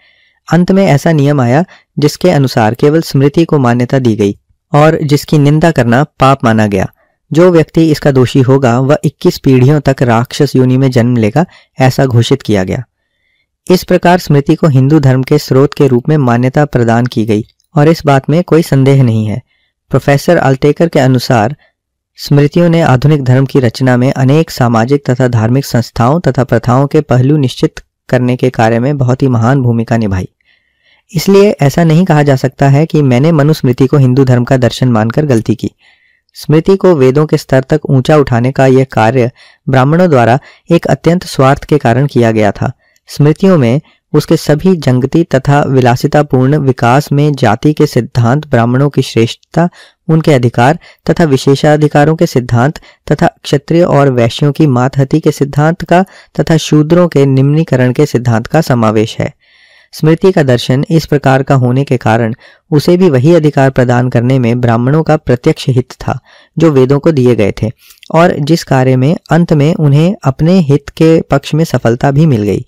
अंत में ऐसा नियम आया जिसके अनुसार केवल स्मृति को मान्यता दी गई और जिसकी निंदा करना पाप माना गया जो व्यक्ति इसका दोषी होगा वह 21 पीढ़ियों तक राक्षस योनि में जन्म लेगा ऐसा घोषित किया गया इस प्रकार स्मृति को हिंदू धर्म के स्रोत के रूप में मान्यता प्रदान की गई और इस बात में कोई संदेह नहीं है प्रोफेसर अल्टेकर के अनुसार स्मृतियों ने आधुनिक धर्म की रचना में अनेक सामाजिक तथा धार्मिक संस्थाओं तथा प्रथाओं के पहलू निश्चित करने के कार्य में बहुत ही महान भूमिका निभाई इसलिए ऐसा नहीं कहा जा सकता है कि मैंने मनुस्मृति को हिंदू धर्म का दर्शन मानकर गलती की स्मृति को वेदों के स्तर तक ऊंचा उठाने का यह कार्य ब्राह्मणों द्वारा एक अत्यंत स्वार्थ के कारण किया गया था स्मृतियों में उसके सभी जंगती तथा विलासितापूर्ण विकास में जाति के सिद्धांत ब्राह्मणों की श्रेष्ठता उनके अधिकार तथा विशेषाधिकारों के सिद्धांत तथा क्षत्रिय और वैश्यों की मातहती के सिद्धांत का तथा शूद्रों के निम्नीकरण के सिद्धांत का समावेश है स्मृति का दर्शन इस प्रकार का होने के कारण उसे भी वही अधिकार प्रदान करने में ब्राह्मणों का प्रत्यक्ष हित था जो वेदों को दिए गए थे और जिस कार्य में अंत में उन्हें अपने हित के पक्ष में सफलता भी मिल गई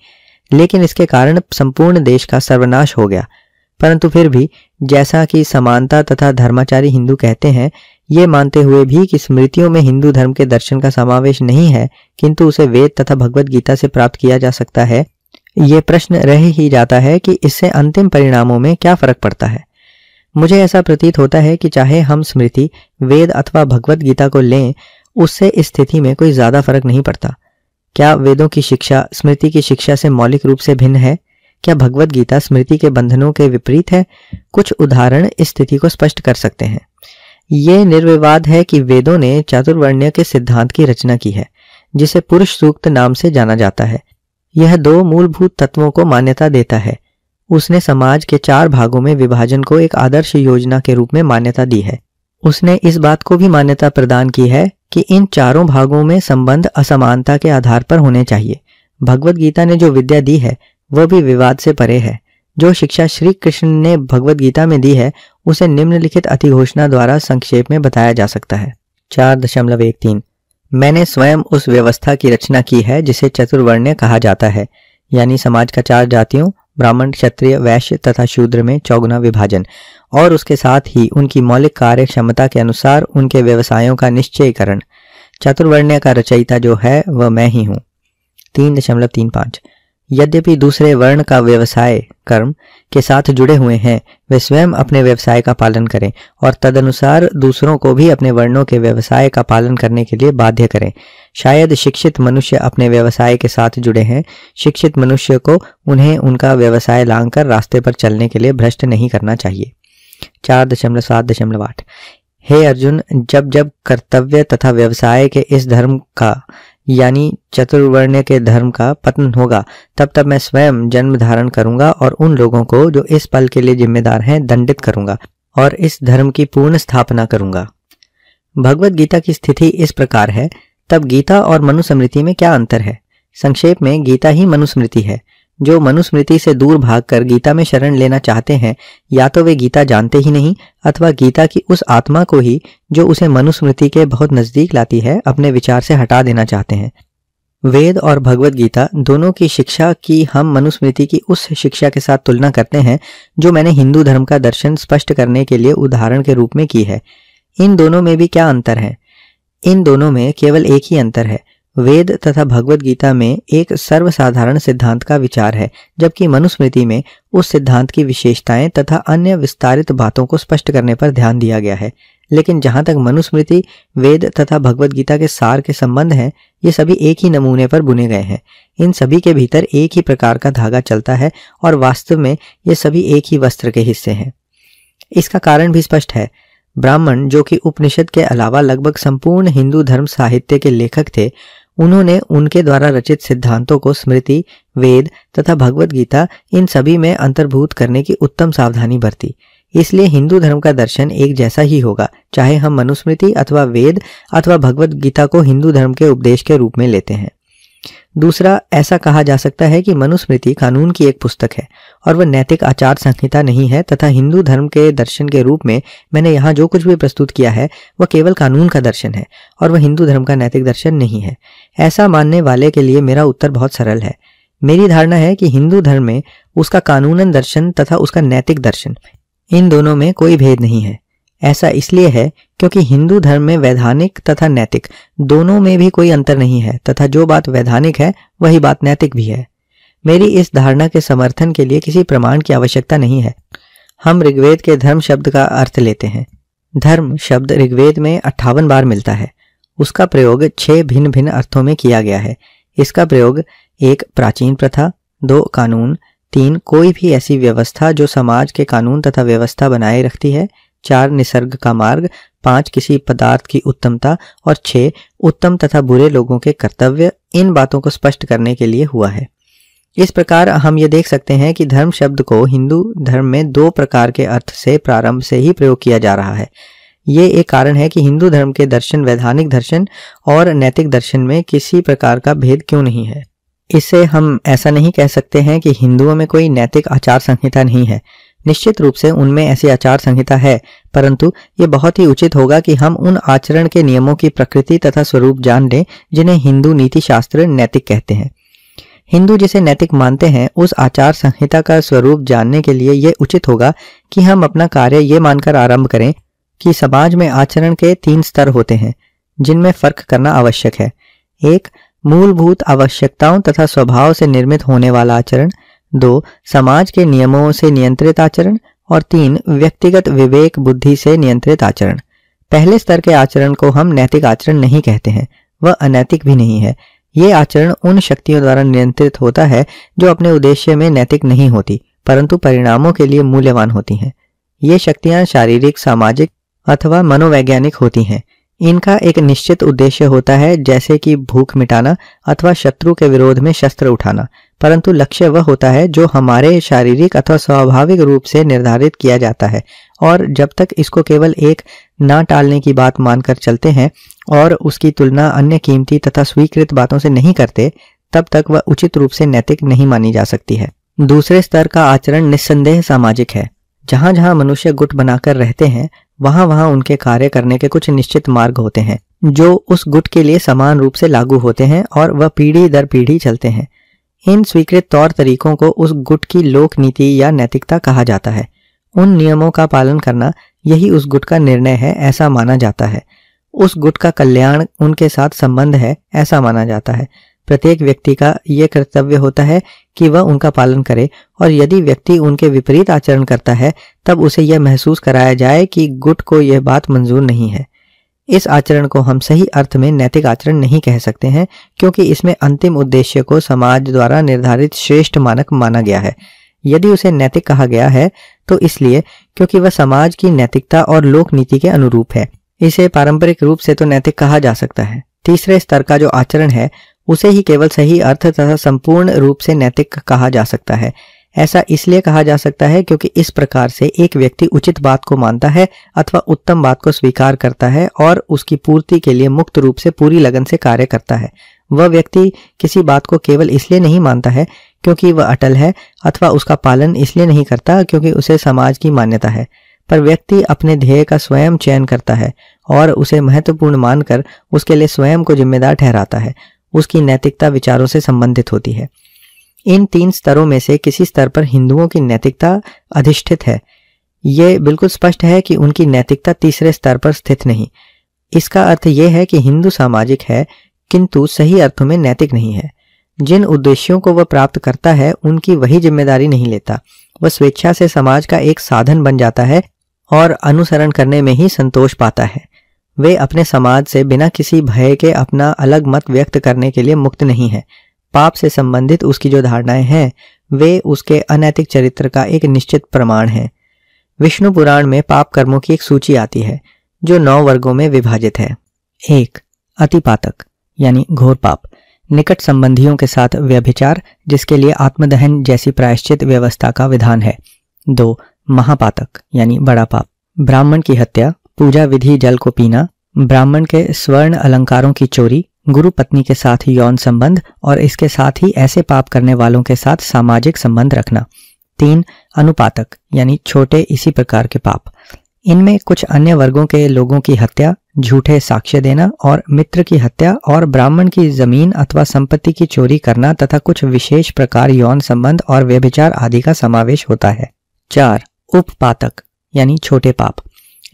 लेकिन इसके कारण संपूर्ण देश का सर्वनाश हो गया परंतु फिर भी जैसा कि समानता तथा धर्माचारी हिंदू कहते हैं ये मानते हुए भी कि स्मृतियों में हिंदू धर्म के दर्शन का समावेश नहीं है किंतु उसे वेद तथा भगवत गीता से प्राप्त किया जा सकता है ये प्रश्न रह ही जाता है कि इससे अंतिम परिणामों में क्या फर्क पड़ता है मुझे ऐसा प्रतीत होता है कि चाहे हम स्मृति वेद अथवा भगवत गीता को लें उससे इस स्थिति में कोई ज्यादा फर्क नहीं पड़ता क्या वेदों की शिक्षा स्मृति की शिक्षा से मौलिक रूप से भिन्न है क्या भगवत गीता स्मृति के बंधनों के विपरीत है कुछ उदाहरण इस स्थिति को स्पष्ट कर सकते हैं ये निर्विवाद है कि वेदों ने चातुर्वर्ण्य के सिद्धांत की रचना की है जिसे पुरुष सूक्त नाम से जाना जाता है यह दो मूलभूत तत्वों को मान्यता देता है उसने समाज के चार भागों में विभाजन को एक आदर्श योजना के रूप में मान्यता दी है उसने इस बात को भी मान्यता प्रदान की है कि इन चारों भागों में संबंध असमानता के आधार पर होने चाहिए भगवत गीता ने जो विद्या दी है वो भी विवाद से परे है जो शिक्षा श्री कृष्ण ने भगवत गीता में दी है उसे निम्नलिखित अति घोषणा द्वारा संक्षेप में बताया जा सकता है चार दशमलव एक तीन मैंने स्वयं उस व्यवस्था की रचना की है जिसे चतुर्वर्ण्य कहा जाता है यानी समाज का चार जातियों ब्राह्मण क्षत्रिय वैश्य तथा शूद्र में चौगुना विभाजन और उसके साथ ही उनकी मौलिक कार्य क्षमता के अनुसार उनके व्यवसायों का निश्चयकरण चतुर्वर्ण्य का रचयिता जो है वह मैं ही हूँ तीन दशमलव तीन पांच यद्यपि दूसरे वर्ण का व्यवसाय कर्म के साथ जुड़े हुए हैं वे स्वयं अपने व्यवसाय का पालन करें और तदनुसार दूसरों को भी अपने वर्णों के व्यवसाय का पालन करने के लिए बाध्य करें शायद शिक्षित मनुष्य अपने व्यवसाय के साथ जुड़े हैं शिक्षित मनुष्य को उन्हें उनका व्यवसाय लांघकर रास्ते पर चलने के लिए भ्रष्ट नहीं करना चाहिए चार दशमलव सात दशमलव आठ हे अर्जुन जब जब कर्तव्य तथा व्यवसाय के इस धर्म का यानी चतुर्वर्ण के धर्म का पतन होगा तब तब मैं स्वयं जन्म धारण करूंगा और उन लोगों को जो इस पल के लिए जिम्मेदार हैं दंडित करूंगा और इस धर्म की पूर्ण स्थापना करूंगा भगवत गीता की स्थिति इस प्रकार है तब गीता और मनुस्मृति में क्या अंतर है संक्षेप में गीता ही मनुस्मृति है जो मनुस्मृति से दूर भागकर गीता में शरण लेना चाहते हैं या तो वे गीता जानते ही नहीं अथवा गीता की उस आत्मा को ही जो उसे मनुस्मृति के बहुत नजदीक लाती है अपने विचार से हटा देना चाहते हैं वेद और भगवत गीता दोनों की शिक्षा की हम मनुस्मृति की उस शिक्षा के साथ तुलना करते हैं जो मैंने हिंदू धर्म का दर्शन स्पष्ट करने के लिए उदाहरण के रूप में की है इन दोनों में भी क्या अंतर है इन दोनों में केवल एक ही अंतर है वेद तथा भगवत गीता में एक सर्वसाधारण सिद्धांत का विचार है जबकि मनुस्मृति में उस सिद्धांत की विशेषताएं तथा अन्य विस्तारित बातों को स्पष्ट करने पर ध्यान दिया गया है लेकिन जहां तक मनुस्मृति वेद तथा भगवत गीता के सार के संबंध हैं ये सभी एक ही नमूने पर बुने गए हैं इन सभी के भीतर एक ही प्रकार का धागा चलता है और वास्तव में ये सभी एक ही वस्त्र के हिस्से हैं इसका कारण भी स्पष्ट है ब्राह्मण जो कि उपनिषद के अलावा लगभग संपूर्ण हिंदू धर्म साहित्य के लेखक थे उन्होंने उनके द्वारा रचित सिद्धांतों को स्मृति वेद तथा भगवत गीता इन सभी में अंतर्भूत करने की उत्तम सावधानी बरती इसलिए हिंदू धर्म का दर्शन एक जैसा ही होगा चाहे हम मनुस्मृति अथवा वेद अथवा भगवत गीता को हिंदू धर्म के उपदेश के रूप में लेते हैं दूसरा ऐसा कहा जा सकता है कि मनुस्मृति कानून की एक पुस्तक है और वह नैतिक आचार संहिता नहीं है तथा हिंदू धर्म के दर्शन के रूप में मैंने यहाँ जो कुछ भी प्रस्तुत किया है वह केवल कानून का दर्शन है और वह हिंदू धर्म का नैतिक दर्शन नहीं है ऐसा मानने वाले के लिए मेरा उत्तर बहुत सरल है मेरी धारणा है कि हिंदू धर्म में उसका कानूनन दर्शन तथा उसका नैतिक दर्शन इन दोनों में कोई भेद नहीं है ऐसा इसलिए है क्योंकि हिंदू धर्म में वैधानिक तथा नैतिक दोनों में भी कोई अंतर नहीं है तथा जो बात वैधानिक है वही बात नैतिक भी है मेरी इस धारणा के समर्थन के लिए किसी प्रमाण की आवश्यकता नहीं है हम ऋग्वेद के धर्म शब्द का अर्थ लेते हैं धर्म शब्द ऋग्वेद में अट्ठावन बार मिलता है उसका प्रयोग छह भिन्न भिन्न अर्थों में किया गया है इसका प्रयोग एक प्राचीन प्रथा दो कानून तीन कोई भी ऐसी व्यवस्था जो समाज के कानून तथा व्यवस्था बनाए रखती है चार निसर्ग का मार्ग पांच किसी पदार्थ की उत्तमता और छह उत्तम तथा बुरे लोगों के कर्तव्य इन बातों को स्पष्ट करने के लिए हुआ है इस प्रकार हम ये देख सकते हैं कि धर्म शब्द को हिंदू धर्म में दो प्रकार के अर्थ से प्रारंभ से ही प्रयोग किया जा रहा है ये एक कारण है कि हिंदू धर्म के दर्शन वैधानिक दर्शन और नैतिक दर्शन में किसी प्रकार का भेद क्यों नहीं है इससे हम ऐसा नहीं कह सकते हैं कि हिंदुओं में कोई नैतिक आचार संहिता नहीं है निश्चित रूप से उनमें ऐसी आचार संहिता है परंतु ये बहुत ही उचित होगा कि हम उन आचरण के नियमों की प्रकृति तथा स्वरूप जान लें जिन्हें हिंदू नीति शास्त्र नैतिक कहते हैं हिंदू जिसे नैतिक मानते हैं उस आचार संहिता का स्वरूप जानने के लिए यह उचित होगा कि हम अपना कार्य ये मानकर आरंभ करें कि समाज में आचरण के तीन स्तर होते हैं जिनमें फर्क करना आवश्यक है एक मूलभूत आवश्यकताओं तथा स्वभाव से निर्मित होने वाला आचरण दो समाज के नियमों से नियंत्रित आचरण और तीन व्यक्तिगत विवेक बुद्धि से नियंत्रित आचरण पहले स्तर के आचरण को हम नैतिक आचरण नहीं कहते हैं वह अनैतिक भी नहीं है ये आचरण उन शक्तियों द्वारा नियंत्रित होता है जो अपने उद्देश्य में नैतिक नहीं होती परंतु परिणामों के लिए मूल्यवान होती हैं ये शक्तियां शारीरिक सामाजिक अथवा मनोवैज्ञानिक होती हैं इनका एक निश्चित उद्देश्य होता है जैसे कि भूख मिटाना अथवा शत्रु के विरोध में शस्त्र उठाना परंतु लक्ष्य वह होता है जो हमारे शारीरिक अथवा स्वाभाविक रूप से निर्धारित किया जाता है और जब तक इसको केवल एक ना टालने की बात मानकर चलते हैं और उसकी तुलना अन्य कीमती तथा स्वीकृत बातों से नहीं करते तब तक वह उचित रूप से नैतिक नहीं मानी जा सकती है दूसरे स्तर का आचरण निस्संदेह सामाजिक है जहां जहां मनुष्य गुट बनाकर रहते हैं वहां वहां उनके कार्य करने के कुछ निश्चित मार्ग होते हैं जो उस गुट के लिए समान रूप से लागू होते हैं और वह पीढ़ी दर पीढ़ी चलते हैं इन स्वीकृत तौर तरीकों को उस गुट की लोक नीति या नैतिकता कहा जाता है उन नियमों का पालन करना यही उस गुट का निर्णय है ऐसा माना जाता है उस गुट का कल्याण उनके साथ संबंध है ऐसा माना जाता है प्रत्येक व्यक्ति का यह कर्तव्य होता है कि वह उनका पालन करे और यदि व्यक्ति उनके विपरीत आचरण करता है तब उसे यह महसूस कराया जाए कि गुट को यह बात मंजूर नहीं है इस आचरण को हम सही अर्थ में नैतिक आचरण नहीं कह सकते हैं क्योंकि इसमें अंतिम उद्देश्य को समाज द्वारा निर्धारित श्रेष्ठ मानक माना गया है यदि उसे नैतिक कहा गया है तो इसलिए क्योंकि वह समाज की नैतिकता और लोक नीति के अनुरूप है इसे पारंपरिक रूप से तो नैतिक कहा जा सकता है तीसरे स्तर का जो आचरण है उसे ही केवल सही अर्थ तथा संपूर्ण रूप से नैतिक कहा जा सकता है ऐसा इसलिए कहा जा सकता है क्योंकि इस प्रकार से एक व्यक्ति उचित बात को मानता है अथवा उत्तम बात को स्वीकार करता है और उसकी पूर्ति के लिए मुक्त रूप से पूरी लगन से कार्य करता है वह व्यक्ति किसी बात को केवल इसलिए नहीं मानता है क्योंकि वह अटल है अथवा उसका पालन इसलिए नहीं करता क्योंकि उसे समाज की मान्यता है पर व्यक्ति अपने ध्येय का स्वयं चयन करता है और उसे महत्वपूर्ण मानकर उसके लिए स्वयं को जिम्मेदार ठहराता है उसकी नैतिकता विचारों से संबंधित होती है इन तीन स्तरों में से किसी स्तर पर हिंदुओं की नैतिकता अधिष्ठित है ये बिल्कुल स्पष्ट है कि उनकी नैतिकता तीसरे स्तर पर स्थित नहीं इसका अर्थ यह है कि हिंदू सामाजिक है किंतु सही अर्थों में नैतिक नहीं है जिन उद्देश्यों को वह प्राप्त करता है उनकी वही जिम्मेदारी नहीं लेता वह स्वेच्छा से समाज का एक साधन बन जाता है और अनुसरण करने में ही संतोष पाता है वे अपने समाज से बिना किसी भय के अपना अलग मत व्यक्त करने के लिए मुक्त नहीं है पाप से संबंधित उसकी जो धारणाएं हैं वे उसके अनैतिक चरित्र का एक निश्चित प्रमाण है विष्णु पुराण में पाप कर्मों की एक सूची आती है जो नौ वर्गों में विभाजित है एक अतिपातक यानी घोर पाप निकट संबंधियों के साथ व्यभिचार जिसके लिए आत्मदहन जैसी प्रायश्चित व्यवस्था का विधान है दो महापातक यानी बड़ा पाप ब्राह्मण की हत्या पूजा विधि जल को पीना ब्राह्मण के स्वर्ण अलंकारों की चोरी गुरु पत्नी के साथ यौन संबंध और इसके साथ ही ऐसे पाप करने वालों के साथ सामाजिक संबंध रखना तीन अनुपातक यानी छोटे इसी प्रकार के पाप इनमें कुछ अन्य वर्गों के लोगों की हत्या झूठे साक्ष्य देना और मित्र की हत्या और ब्राह्मण की जमीन अथवा संपत्ति की चोरी करना तथा कुछ विशेष प्रकार यौन संबंध और व्यभिचार आदि का समावेश होता है चार उपपातक यानी छोटे पाप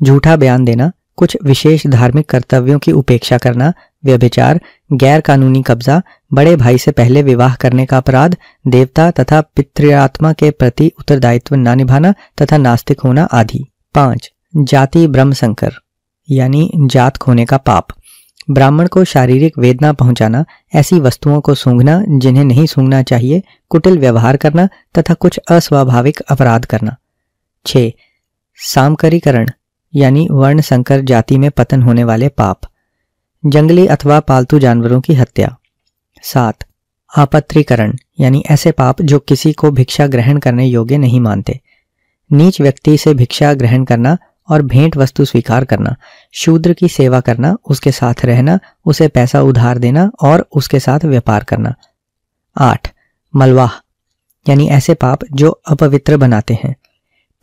झूठा बयान देना कुछ विशेष धार्मिक कर्तव्यों की उपेक्षा करना व्यभिचार गैर कानूनी कब्जा बड़े भाई से पहले विवाह करने का अपराध देवता तथा पितृआत्मा के प्रति उत्तरदायित्व न निभाना तथा नास्तिक होना आदि पांच जाति ब्रह्मसंकर यानी जात खोने का पाप ब्राह्मण को शारीरिक वेदना पहुंचाना ऐसी वस्तुओं को सूंघना जिन्हें नहीं सूंघना चाहिए कुटिल व्यवहार करना तथा कुछ अस्वाभाविक अपराध करना छः सामकरीकरण यानी वर्ण संकर जाति में पतन होने वाले पाप जंगली अथवा पालतू जानवरों की हत्या सात आपत्रिकरण यानी ऐसे पाप जो किसी को भिक्षा ग्रहण करने योग्य नहीं मानते नीच व्यक्ति से भिक्षा ग्रहण करना और भेंट वस्तु स्वीकार करना शूद्र की सेवा करना उसके साथ रहना उसे पैसा उधार देना और उसके साथ व्यापार करना आठ मलवाह यानी ऐसे पाप जो अपवित्र बनाते हैं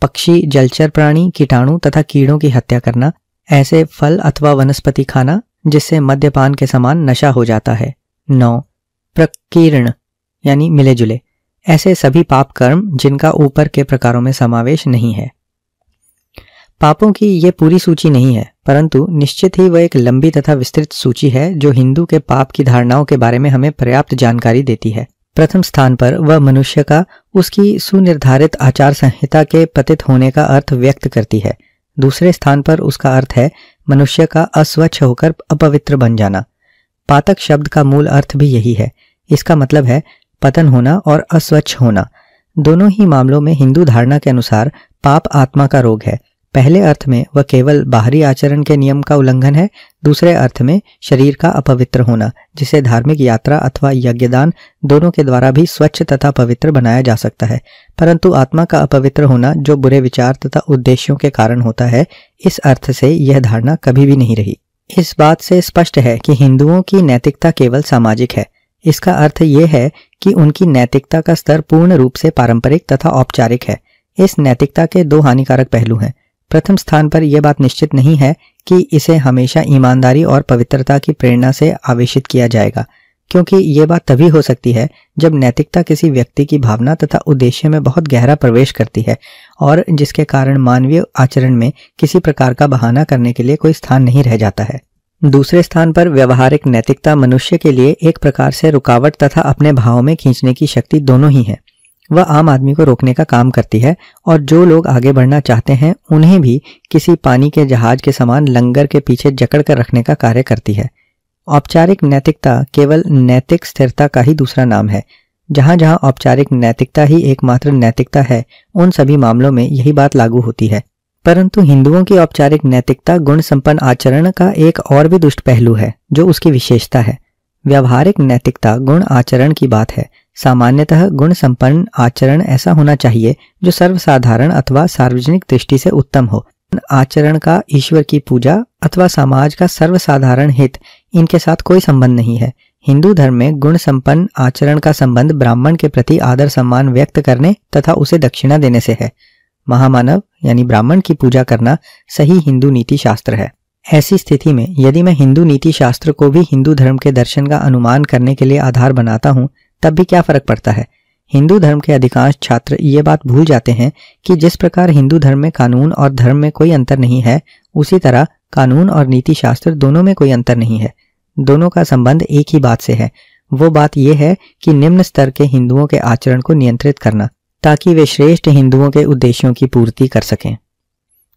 पक्षी जलचर प्राणी कीटाणु तथा कीड़ों की हत्या करना ऐसे फल अथवा वनस्पति खाना जिससे मद्यपान के समान नशा हो जाता है नौ प्रकीर्ण यानी मिले जुले ऐसे सभी पाप कर्म जिनका ऊपर के प्रकारों में समावेश नहीं है पापों की यह पूरी सूची नहीं है परंतु निश्चित ही वह एक लंबी तथा विस्तृत सूची है जो हिंदू के पाप की धारणाओं के बारे में हमें पर्याप्त जानकारी देती है प्रथम स्थान पर वह मनुष्य का उसकी सुनिर्धारित आचार संहिता के पतित होने का अर्थ व्यक्त करती है दूसरे स्थान पर उसका अर्थ है मनुष्य का अस्वच्छ होकर अपवित्र बन जाना पातक शब्द का मूल अर्थ भी यही है इसका मतलब है पतन होना और अस्वच्छ होना दोनों ही मामलों में हिंदू धारणा के अनुसार पाप आत्मा का रोग है पहले अर्थ में वह केवल बाहरी आचरण के नियम का उल्लंघन है दूसरे अर्थ में शरीर का अपवित्र होना जिसे धार्मिक यात्रा अथवा यज्ञदान दोनों के द्वारा भी स्वच्छ तथा पवित्र बनाया जा सकता है परंतु आत्मा का अपवित्र होना जो बुरे विचार तथा उद्देश्यों के कारण होता है इस अर्थ से यह धारणा कभी भी नहीं रही इस बात से स्पष्ट है कि हिंदुओं की नैतिकता केवल सामाजिक है इसका अर्थ यह है कि उनकी नैतिकता का स्तर पूर्ण रूप से पारंपरिक तथा औपचारिक है इस नैतिकता के दो हानिकारक पहलू हैं प्रथम स्थान पर यह बात निश्चित नहीं है कि इसे हमेशा ईमानदारी और पवित्रता की प्रेरणा से आवेशित किया जाएगा क्योंकि ये बात तभी हो सकती है जब नैतिकता किसी व्यक्ति की भावना तथा उद्देश्य में बहुत गहरा प्रवेश करती है और जिसके कारण मानवीय आचरण में किसी प्रकार का बहाना करने के लिए कोई स्थान नहीं रह जाता है दूसरे स्थान पर व्यवहारिक नैतिकता मनुष्य के लिए एक प्रकार से रुकावट तथा अपने भाव में खींचने की शक्ति दोनों ही है वह आम आदमी को रोकने का काम करती है और जो लोग आगे बढ़ना चाहते हैं उन्हें भी किसी पानी के जहाज के समान लंगर के पीछे जकड़ कर रखने का कार्य करती है औपचारिक नैतिकता केवल नैतिक स्थिरता का ही दूसरा नाम है जहां जहां औपचारिक नैतिकता ही एकमात्र नैतिकता है उन सभी मामलों में यही बात लागू होती है परंतु हिंदुओं की औपचारिक नैतिकता गुण संपन्न आचरण का एक और भी दुष्ट पहलू है जो उसकी विशेषता है व्यावहारिक नैतिकता गुण आचरण की बात है सामान्यतः गुण संपन्न आचरण ऐसा होना चाहिए जो सर्वसाधारण अथवा सार्वजनिक दृष्टि से उत्तम हो आचरण का ईश्वर की पूजा अथवा समाज का सर्वसाधारण हित इनके साथ कोई संबंध नहीं है हिंदू धर्म में गुण संपन्न आचरण का संबंध ब्राह्मण के प्रति आदर सम्मान व्यक्त करने तथा उसे दक्षिणा देने से है महामानव यानी ब्राह्मण की पूजा करना सही हिंदू नीति शास्त्र है ऐसी स्थिति में यदि मैं हिंदू नीति शास्त्र को भी हिंदू धर्म के दर्शन का अनुमान करने के लिए आधार बनाता हूँ तब भी क्या फर्क पड़ता है हिंदू धर्म के अधिकांश छात्र ये बात भूल जाते हैं कि जिस प्रकार हिंदू धर्म में कानून और धर्म में कोई अंतर नहीं है उसी तरह कानून और नीति शास्त्र दोनों में कोई अंतर नहीं है दोनों का संबंध एक ही बात से है वो बात यह है कि निम्न स्तर के हिंदुओं के आचरण को नियंत्रित करना ताकि वे श्रेष्ठ हिंदुओं के उद्देश्यों की पूर्ति कर सकें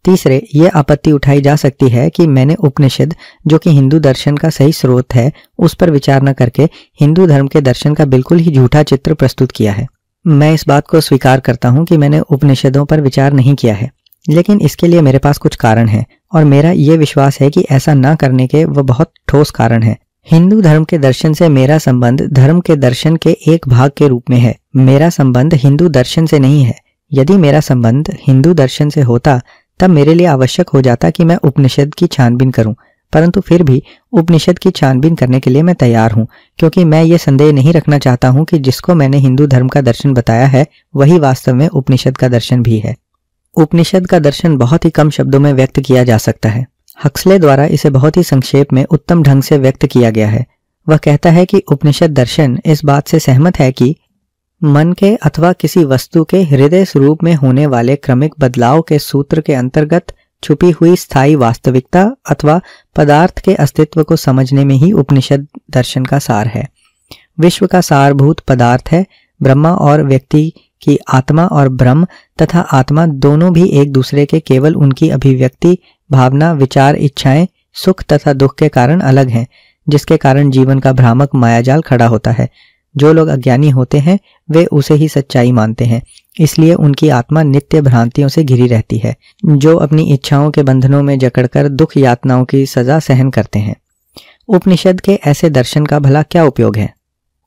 तीसरे ये आपत्ति उठाई जा सकती है कि मैंने उपनिषद जो कि हिंदू दर्शन का सही स्रोत है उस पर विचार न करके हिंदू धर्म के दर्शन का बिल्कुल ही झूठा चित्र प्रस्तुत किया है मैं इस बात को स्वीकार करता हूँ कि मैंने उपनिषदों पर विचार नहीं किया है लेकिन इसके लिए मेरे पास कुछ कारण है और मेरा ये विश्वास है कि ऐसा न करने के वह बहुत ठोस कारण है हिंदू धर्म के दर्शन से मेरा संबंध धर्म के दर्शन के एक भाग के रूप में है मेरा संबंध हिंदू दर्शन से नहीं है यदि मेरा संबंध हिंदू दर्शन से होता तब मेरे लिए आवश्यक हो जाता कि मैं उपनिषद की छानबीन करूं परंतु फिर भी उपनिषद की छानबीन करने के लिए मैं तैयार हूं क्योंकि मैं ये संदेह नहीं रखना चाहता हूं कि जिसको मैंने हिंदू धर्म का दर्शन बताया है वही वास्तव में उपनिषद का दर्शन भी है उपनिषद का दर्शन बहुत ही कम शब्दों में व्यक्त किया जा सकता है हक्सले द्वारा इसे बहुत ही संक्षेप में उत्तम ढंग से व्यक्त किया गया है वह कहता है कि उपनिषद दर्शन इस बात से सहमत है कि मन के अथवा किसी वस्तु के हृदय स्वरूप में होने वाले क्रमिक बदलाव के सूत्र के अंतर्गत छुपी हुई स्थायी वास्तविकता अथवा पदार्थ के अस्तित्व को समझने में ही उपनिषद दर्शन का सार है विश्व का सारभूत पदार्थ है ब्रह्मा और व्यक्ति की आत्मा और ब्रह्म तथा आत्मा दोनों भी एक दूसरे के केवल उनकी अभिव्यक्ति भावना विचार इच्छाएं सुख तथा दुख के कारण अलग हैं जिसके कारण जीवन का भ्रामक मायाजाल खड़ा होता है जो लोग अज्ञानी होते हैं वे उसे ही सच्चाई मानते हैं इसलिए उनकी आत्मा नित्य भ्रांतियों से घिरी रहती है जो अपनी इच्छाओं के बंधनों में जकड़कर दुख यातनाओं की सजा सहन करते हैं उपनिषद के ऐसे दर्शन का भला क्या उपयोग है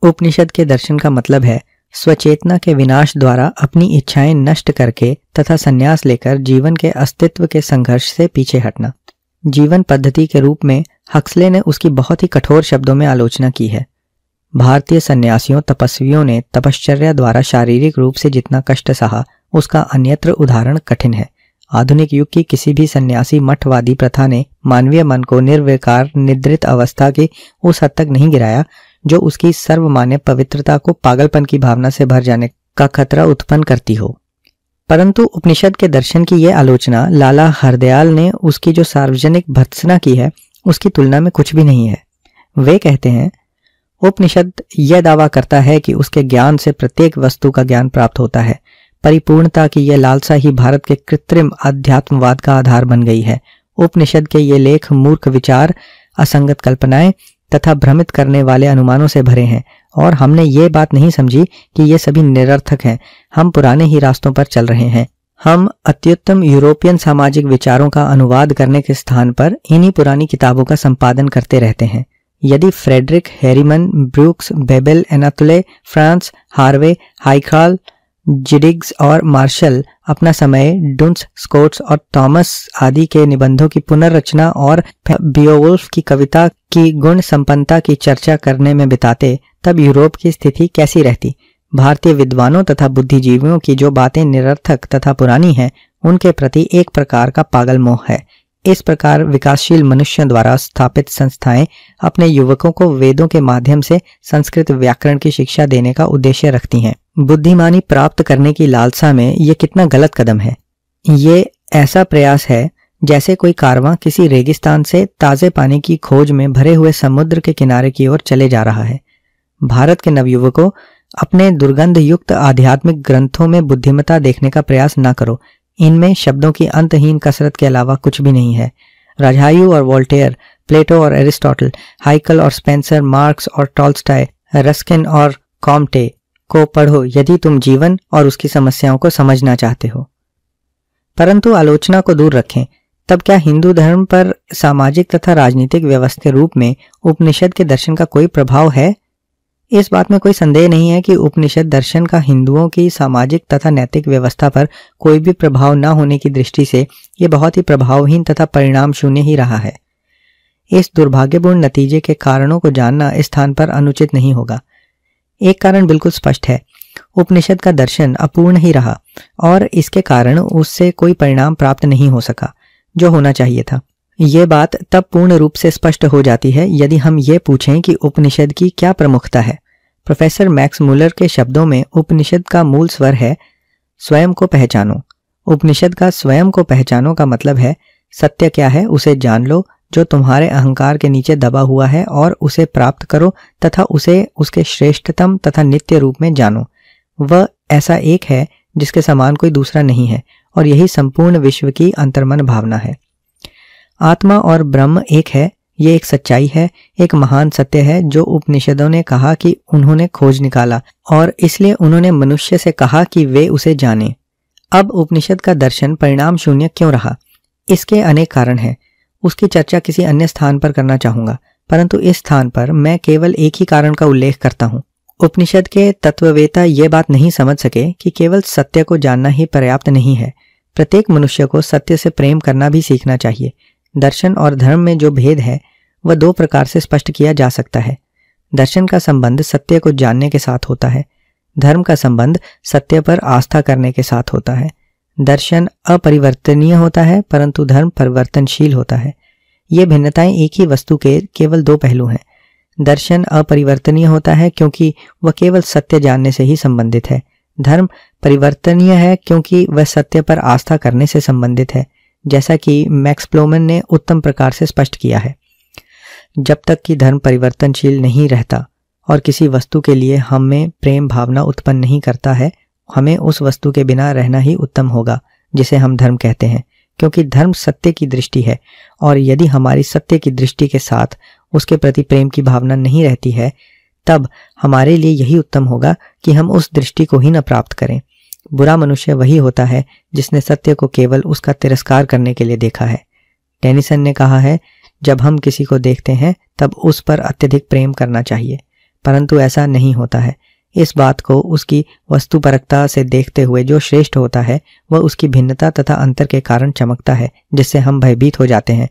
उपनिषद के दर्शन का मतलब है स्वचेतना के विनाश द्वारा अपनी इच्छाएं नष्ट करके तथा संन्यास लेकर जीवन के अस्तित्व के संघर्ष से पीछे हटना जीवन पद्धति के रूप में हक्सले ने उसकी बहुत ही कठोर शब्दों में आलोचना की है भारतीय सन्यासियों तपस्वियों ने तपश्चर्या द्वारा शारीरिक रूप से जितना कष्ट सहा उसका अन्यत्र उदाहरण कठिन है आधुनिक युग की किसी भी सन्यासी मठवादी प्रथा ने मानवीय मन को निर्विकार निद्रित अवस्था के उस हद तक नहीं गिराया जो उसकी सर्वमान्य पवित्रता को पागलपन की भावना से भर जाने का खतरा उत्पन्न करती हो परंतु उपनिषद के दर्शन की यह आलोचना लाला हरदयाल ने उसकी जो सार्वजनिक भत्सना की है उसकी तुलना में कुछ भी नहीं है वे कहते हैं उपनिषद यह दावा करता है कि उसके ज्ञान से प्रत्येक वस्तु का ज्ञान प्राप्त होता है परिपूर्णता की यह लालसा ही भारत के कृत्रिम अध्यात्मवाद का आधार बन गई है उपनिषद के ये लेख मूर्ख विचार असंगत कल्पनाएं तथा भ्रमित करने वाले अनुमानों से भरे हैं और हमने ये बात नहीं समझी कि ये सभी निरर्थक हैं हम पुराने ही रास्तों पर चल रहे हैं हम अत्युत्तम यूरोपियन सामाजिक विचारों का अनुवाद करने के स्थान पर इन्हीं पुरानी किताबों का संपादन करते रहते हैं यदि Frederick Harriman Brooks Bebel Anatole France Harvey Haeckel जिडिग्स और मार्शल अपना समय डुंस स्कोट्स और थॉमस आदि के निबंधों की पुनर्रचना और बियोवुल्फ की कविता की गुण संपन्नता की चर्चा करने में बिताते तब यूरोप की स्थिति कैसी रहती भारतीय विद्वानों तथा बुद्धिजीवियों की जो बातें निरर्थक तथा पुरानी हैं उनके प्रति एक प्रकार का पागल मोह है इस प्रकार विकासशील मनुष्य द्वारा स्थापित संस्थाएं अपने युवकों को वेदों के माध्यम से संस्कृत व्याकरण की शिक्षा देने का उद्देश्य रखती हैं बुद्धिमानी प्राप्त करने की लालसा में ये कितना गलत कदम है ये ऐसा प्रयास है जैसे कोई कारवा किसी रेगिस्तान से ताजे पानी की खोज में भरे हुए समुद्र के किनारे की ओर चले जा रहा है भारत के नवयुवकों अपने दुर्गंध युक्त आध्यात्मिक ग्रंथों में बुद्धिमता देखने का प्रयास न करो इनमें शब्दों की अंतहीन कसरत के अलावा कुछ भी नहीं है राजायु और वोल्टेयर प्लेटो और एरिस्टोटल हाइकल और स्पेंसर मार्क्स और टॉल्स्टाय रस्किन और कॉमटे को पढ़ो यदि तुम जीवन और उसकी समस्याओं को समझना चाहते हो परंतु आलोचना को दूर रखें तब क्या हिंदू धर्म पर सामाजिक तथा राजनीतिक व्यवस्था के रूप में उपनिषद के दर्शन का कोई प्रभाव है इस बात में कोई संदेह नहीं है कि उपनिषद दर्शन का हिंदुओं की सामाजिक तथा नैतिक व्यवस्था पर कोई भी प्रभाव न होने की दृष्टि से यह बहुत ही प्रभावहीन तथा परिणाम शून्य ही रहा है इस दुर्भाग्यपूर्ण नतीजे के कारणों को जानना स्थान पर अनुचित नहीं होगा एक कारण बिल्कुल स्पष्ट है उपनिषद का दर्शन अपूर्ण ही रहा और इसके कारण उससे कोई परिणाम प्राप्त नहीं हो सका जो होना चाहिए था ये बात तब पूर्ण रूप से स्पष्ट हो जाती है यदि हम ये पूछें कि उपनिषद की क्या प्रमुखता है प्रोफेसर मैक्स मूलर के शब्दों में उपनिषद का मूल स्वर है स्वयं को पहचानो उपनिषद का स्वयं को पहचानो का मतलब है सत्य क्या है उसे जान लो जो तुम्हारे अहंकार के नीचे दबा हुआ है और उसे प्राप्त करो तथा उसे उसके श्रेष्ठतम तथा नित्य रूप में जानो वह ऐसा एक है जिसके समान कोई दूसरा नहीं है और यही संपूर्ण विश्व की अंतर्मन भावना है आत्मा और ब्रह्म एक है ये एक सच्चाई है एक महान सत्य है जो उपनिषदों ने कहा कि उन्होंने खोज निकाला और इसलिए उन्होंने मनुष्य से कहा कि वे उसे जाने अब उपनिषद का दर्शन परिणाम शून्य क्यों रहा इसके अनेक कारण हैं उसकी चर्चा किसी अन्य स्थान पर करना चाहूंगा परंतु इस स्थान पर मैं केवल एक ही कारण का उल्लेख करता हूँ उपनिषद के तत्ववेता ये बात नहीं समझ सके कि केवल सत्य को जानना ही पर्याप्त नहीं है प्रत्येक मनुष्य को सत्य से प्रेम करना भी सीखना चाहिए दर्शन और धर्म में जो भेद है वह दो प्रकार से स्पष्ट किया जा सकता है दर्शन का संबंध सत्य को जानने के साथ होता है धर्म का संबंध सत्य पर आस्था करने के साथ होता है दर्शन अपरिवर्तनीय होता है परंतु धर्म परिवर्तनशील होता है ये भिन्नताएं एक ही वस्तु के केवल दो पहलू हैं दर्शन अपरिवर्तनीय होता है क्योंकि वह केवल सत्य जानने से ही संबंधित है धर्म परिवर्तनीय है क्योंकि वह सत्य पर आस्था करने से संबंधित है जैसा कि मैक्स प्लोमन ने उत्तम प्रकार से स्पष्ट किया है जब तक कि धर्म परिवर्तनशील नहीं रहता और किसी वस्तु के लिए हम में प्रेम भावना उत्पन्न नहीं करता है हमें उस वस्तु के बिना रहना ही उत्तम होगा जिसे हम धर्म कहते हैं क्योंकि धर्म सत्य की दृष्टि है और यदि हमारी सत्य की दृष्टि के साथ उसके प्रति प्रेम की भावना नहीं रहती है तब हमारे लिए यही उत्तम होगा कि हम उस दृष्टि को ही न प्राप्त करें बुरा मनुष्य वही होता है जिसने सत्य को केवल उसका तिरस्कार करने के लिए देखा है टेनिसन ने कहा है जब हम किसी को देखते हैं तब उस पर अत्यधिक प्रेम करना चाहिए परंतु ऐसा नहीं होता है इस बात को उसकी वस्तुपरकता से देखते हुए जो श्रेष्ठ होता है वह उसकी भिन्नता तथा अंतर के कारण चमकता है जिससे हम भयभीत हो जाते हैं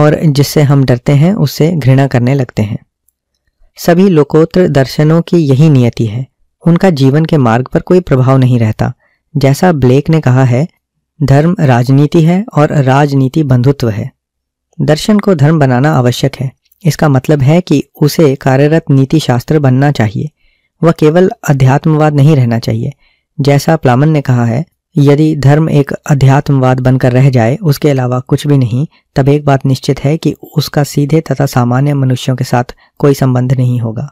और जिससे हम डरते हैं उससे घृणा करने लगते हैं सभी लोकोत्र दर्शनों की यही नियति है उनका जीवन के मार्ग पर कोई प्रभाव नहीं रहता जैसा ब्लेक ने कहा है धर्म राजनीति है और राजनीति बंधुत्व है दर्शन को धर्म बनाना आवश्यक है इसका मतलब है कि उसे कार्यरत नीति शास्त्र बनना चाहिए वह केवल अध्यात्मवाद नहीं रहना चाहिए जैसा प्लामन ने कहा है यदि धर्म एक अध्यात्मवाद बनकर रह जाए उसके अलावा कुछ भी नहीं तब एक बात निश्चित है कि उसका सीधे तथा सामान्य मनुष्यों के साथ कोई संबंध नहीं होगा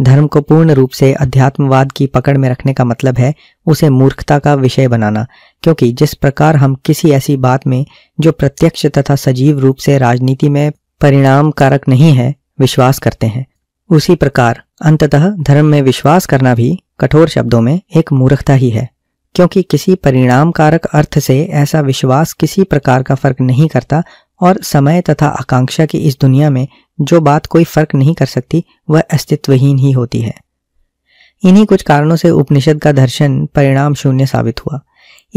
धर्म को पूर्ण रूप से अध्यात्मवाद की पकड़ में रखने का मतलब है उसे मूर्खता का विषय बनाना क्योंकि जिस प्रकार हम किसी ऐसी बात में जो प्रत्यक्ष तथा सजीव रूप से राजनीति में परिणाम कारक नहीं है विश्वास करते हैं उसी प्रकार अंततः धर्म में विश्वास करना भी कठोर शब्दों में एक मूर्खता ही है क्योंकि किसी परिणाम कारक अर्थ से ऐसा विश्वास किसी प्रकार का फर्क नहीं करता और समय तथा आकांक्षा की इस दुनिया में जो बात कोई फर्क नहीं कर सकती वह अस्तित्वहीन ही होती है इन्हीं कुछ कारणों से उपनिषद का दर्शन परिणाम शून्य साबित हुआ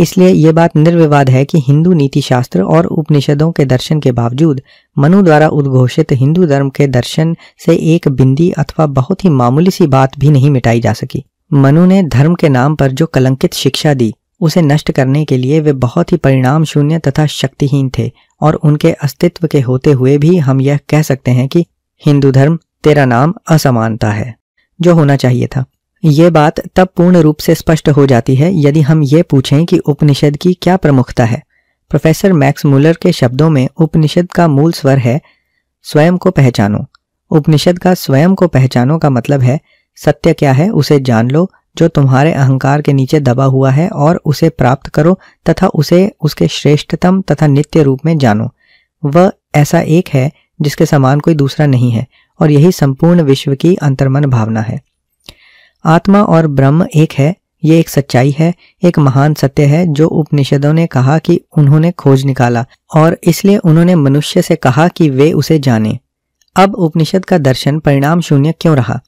इसलिए यह बात निर्विवाद है कि हिंदू नीति शास्त्र और उपनिषदों के दर्शन के बावजूद मनु द्वारा उद्घोषित हिंदू धर्म के दर्शन से एक बिंदी अथवा बहुत ही मामूली सी बात भी नहीं मिटाई जा सकी मनु ने धर्म के नाम पर जो कलंकित शिक्षा दी उसे नष्ट करने के लिए वे बहुत ही परिणाम शून्य तथा शक्तिहीन थे और उनके अस्तित्व के होते हुए भी हम यह कह सकते हैं कि हिंदू धर्म तेरा नाम असमानता है जो होना चाहिए था ये बात तब पूर्ण रूप से स्पष्ट हो जाती है यदि हम ये पूछें कि उपनिषद की क्या प्रमुखता है प्रोफेसर मैक्स मूलर के शब्दों में उपनिषद का मूल स्वर है स्वयं को पहचानो उपनिषद का स्वयं को पहचानो का मतलब है सत्य क्या है उसे जान लो जो तुम्हारे अहंकार के नीचे दबा हुआ है और उसे प्राप्त करो तथा उसे उसके श्रेष्ठतम तथा नित्य रूप में जानो वह ऐसा एक है जिसके समान कोई दूसरा नहीं है और यही संपूर्ण विश्व की अंतर्मन भावना है आत्मा और ब्रह्म एक है ये एक सच्चाई है एक महान सत्य है जो उपनिषदों ने कहा कि उन्होंने खोज निकाला और इसलिए उन्होंने मनुष्य से कहा कि वे उसे जाने अब उपनिषद का दर्शन परिणाम शून्य क्यों रहा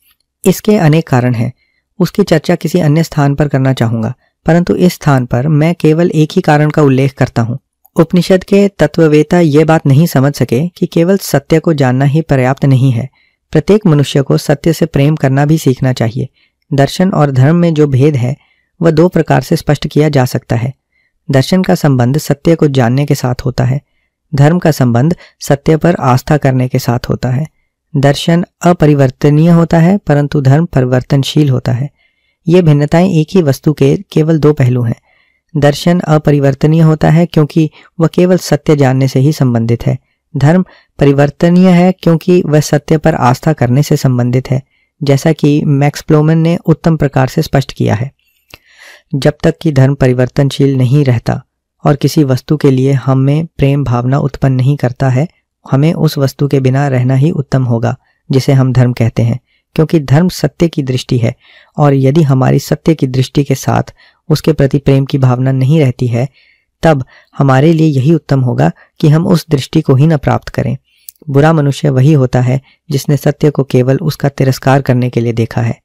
इसके अनेक कारण हैं उसकी चर्चा किसी अन्य स्थान पर करना चाहूंगा परंतु इस स्थान पर मैं केवल एक ही कारण का उल्लेख करता हूँ उपनिषद के तत्ववेता ये बात नहीं समझ सके कि केवल सत्य को जानना ही पर्याप्त नहीं है प्रत्येक मनुष्य को सत्य से प्रेम करना भी सीखना चाहिए दर्शन और धर्म में जो भेद है वह दो प्रकार से स्पष्ट किया जा सकता है दर्शन का संबंध सत्य को जानने के साथ होता है धर्म का संबंध सत्य पर आस्था करने के साथ होता है दर्शन अपरिवर्तनीय होता है परंतु धर्म परिवर्तनशील होता है ये भिन्नताएं एक ही वस्तु के केवल दो पहलू हैं दर्शन अपरिवर्तनीय होता है क्योंकि वह केवल सत्य जानने से ही संबंधित है धर्म परिवर्तनीय है क्योंकि वह सत्य पर आस्था करने से संबंधित है जैसा कि मैक्स प्लोमन ने उत्तम प्रकार से स्पष्ट किया है जब तक कि धर्म परिवर्तनशील नहीं रहता और किसी वस्तु के लिए हमें प्रेम भावना उत्पन्न नहीं करता है हमें उस वस्तु के बिना रहना ही उत्तम होगा जिसे हम धर्म कहते हैं क्योंकि धर्म सत्य की दृष्टि है और यदि हमारी सत्य की दृष्टि के साथ उसके प्रति प्रेम की भावना नहीं रहती है तब हमारे लिए यही उत्तम होगा कि हम उस दृष्टि को ही न प्राप्त करें बुरा मनुष्य वही होता है जिसने सत्य को केवल उसका तिरस्कार करने के लिए देखा है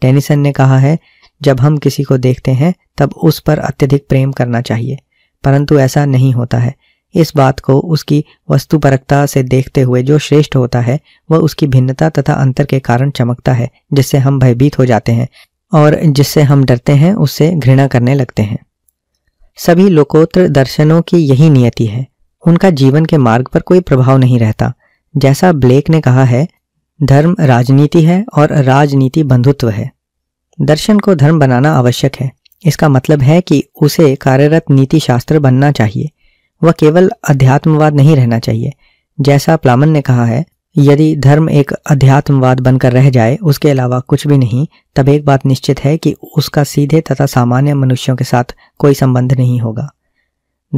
टेनिसन ने कहा है जब हम किसी को देखते हैं तब उस पर अत्यधिक प्रेम करना चाहिए परंतु ऐसा नहीं होता है इस बात को उसकी वस्तुपरकता से देखते हुए जो श्रेष्ठ होता है वह उसकी भिन्नता तथा अंतर के कारण चमकता है जिससे हम भयभीत हो जाते हैं और जिससे हम डरते हैं उससे घृणा करने लगते हैं सभी लोकोत्र दर्शनों की यही नियति है उनका जीवन के मार्ग पर कोई प्रभाव नहीं रहता जैसा ब्लेक ने कहा है धर्म राजनीति है और राजनीति बंधुत्व है दर्शन को धर्म बनाना आवश्यक है इसका मतलब है कि उसे कार्यरत नीति शास्त्र बनना चाहिए वह केवल अध्यात्मवाद नहीं रहना चाहिए जैसा प्लामन ने कहा है यदि धर्म एक अध्यात्मवाद बनकर रह जाए उसके अलावा कुछ भी नहीं तब एक बात निश्चित है कि उसका सीधे तथा सामान्य मनुष्यों के साथ कोई संबंध नहीं होगा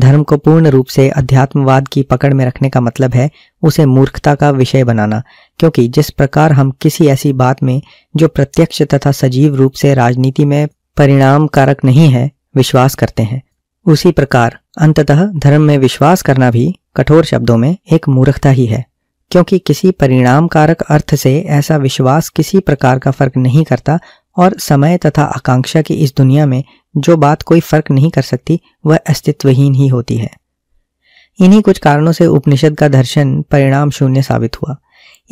धर्म को पूर्ण रूप से अध्यात्मवाद की पकड़ में रखने का मतलब है उसे मूर्खता का विषय बनाना क्योंकि जिस प्रकार हम किसी ऐसी बात में जो प्रत्यक्ष तथा सजीव रूप से राजनीति में परिणाम कारक नहीं है विश्वास करते हैं उसी प्रकार अंततः धर्म में विश्वास करना भी कठोर शब्दों में एक मूर्खता ही है क्योंकि किसी परिणाम कारक अर्थ से ऐसा विश्वास किसी प्रकार का फर्क नहीं करता और समय तथा आकांक्षा की इस दुनिया में जो बात कोई फर्क नहीं कर सकती वह अस्तित्वहीन ही होती है इन्हीं कुछ कारणों से उपनिषद का दर्शन परिणाम शून्य साबित हुआ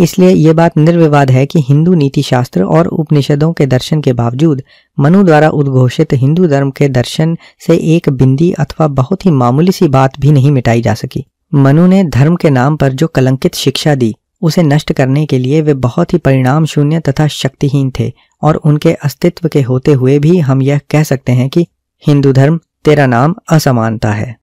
इसलिए ये बात निर्विवाद है कि हिंदू नीति शास्त्र और उपनिषदों के दर्शन के बावजूद मनु द्वारा उद्घोषित हिंदू धर्म के दर्शन से एक बिंदी अथवा बहुत ही मामूली सी बात भी नहीं मिटाई जा सकी मनु ने धर्म के नाम पर जो कलंकित शिक्षा दी उसे नष्ट करने के लिए वे बहुत ही परिणाम शून्य तथा शक्तिहीन थे और उनके अस्तित्व के होते हुए भी हम यह कह सकते हैं कि हिंदू धर्म तेरा नाम असमानता है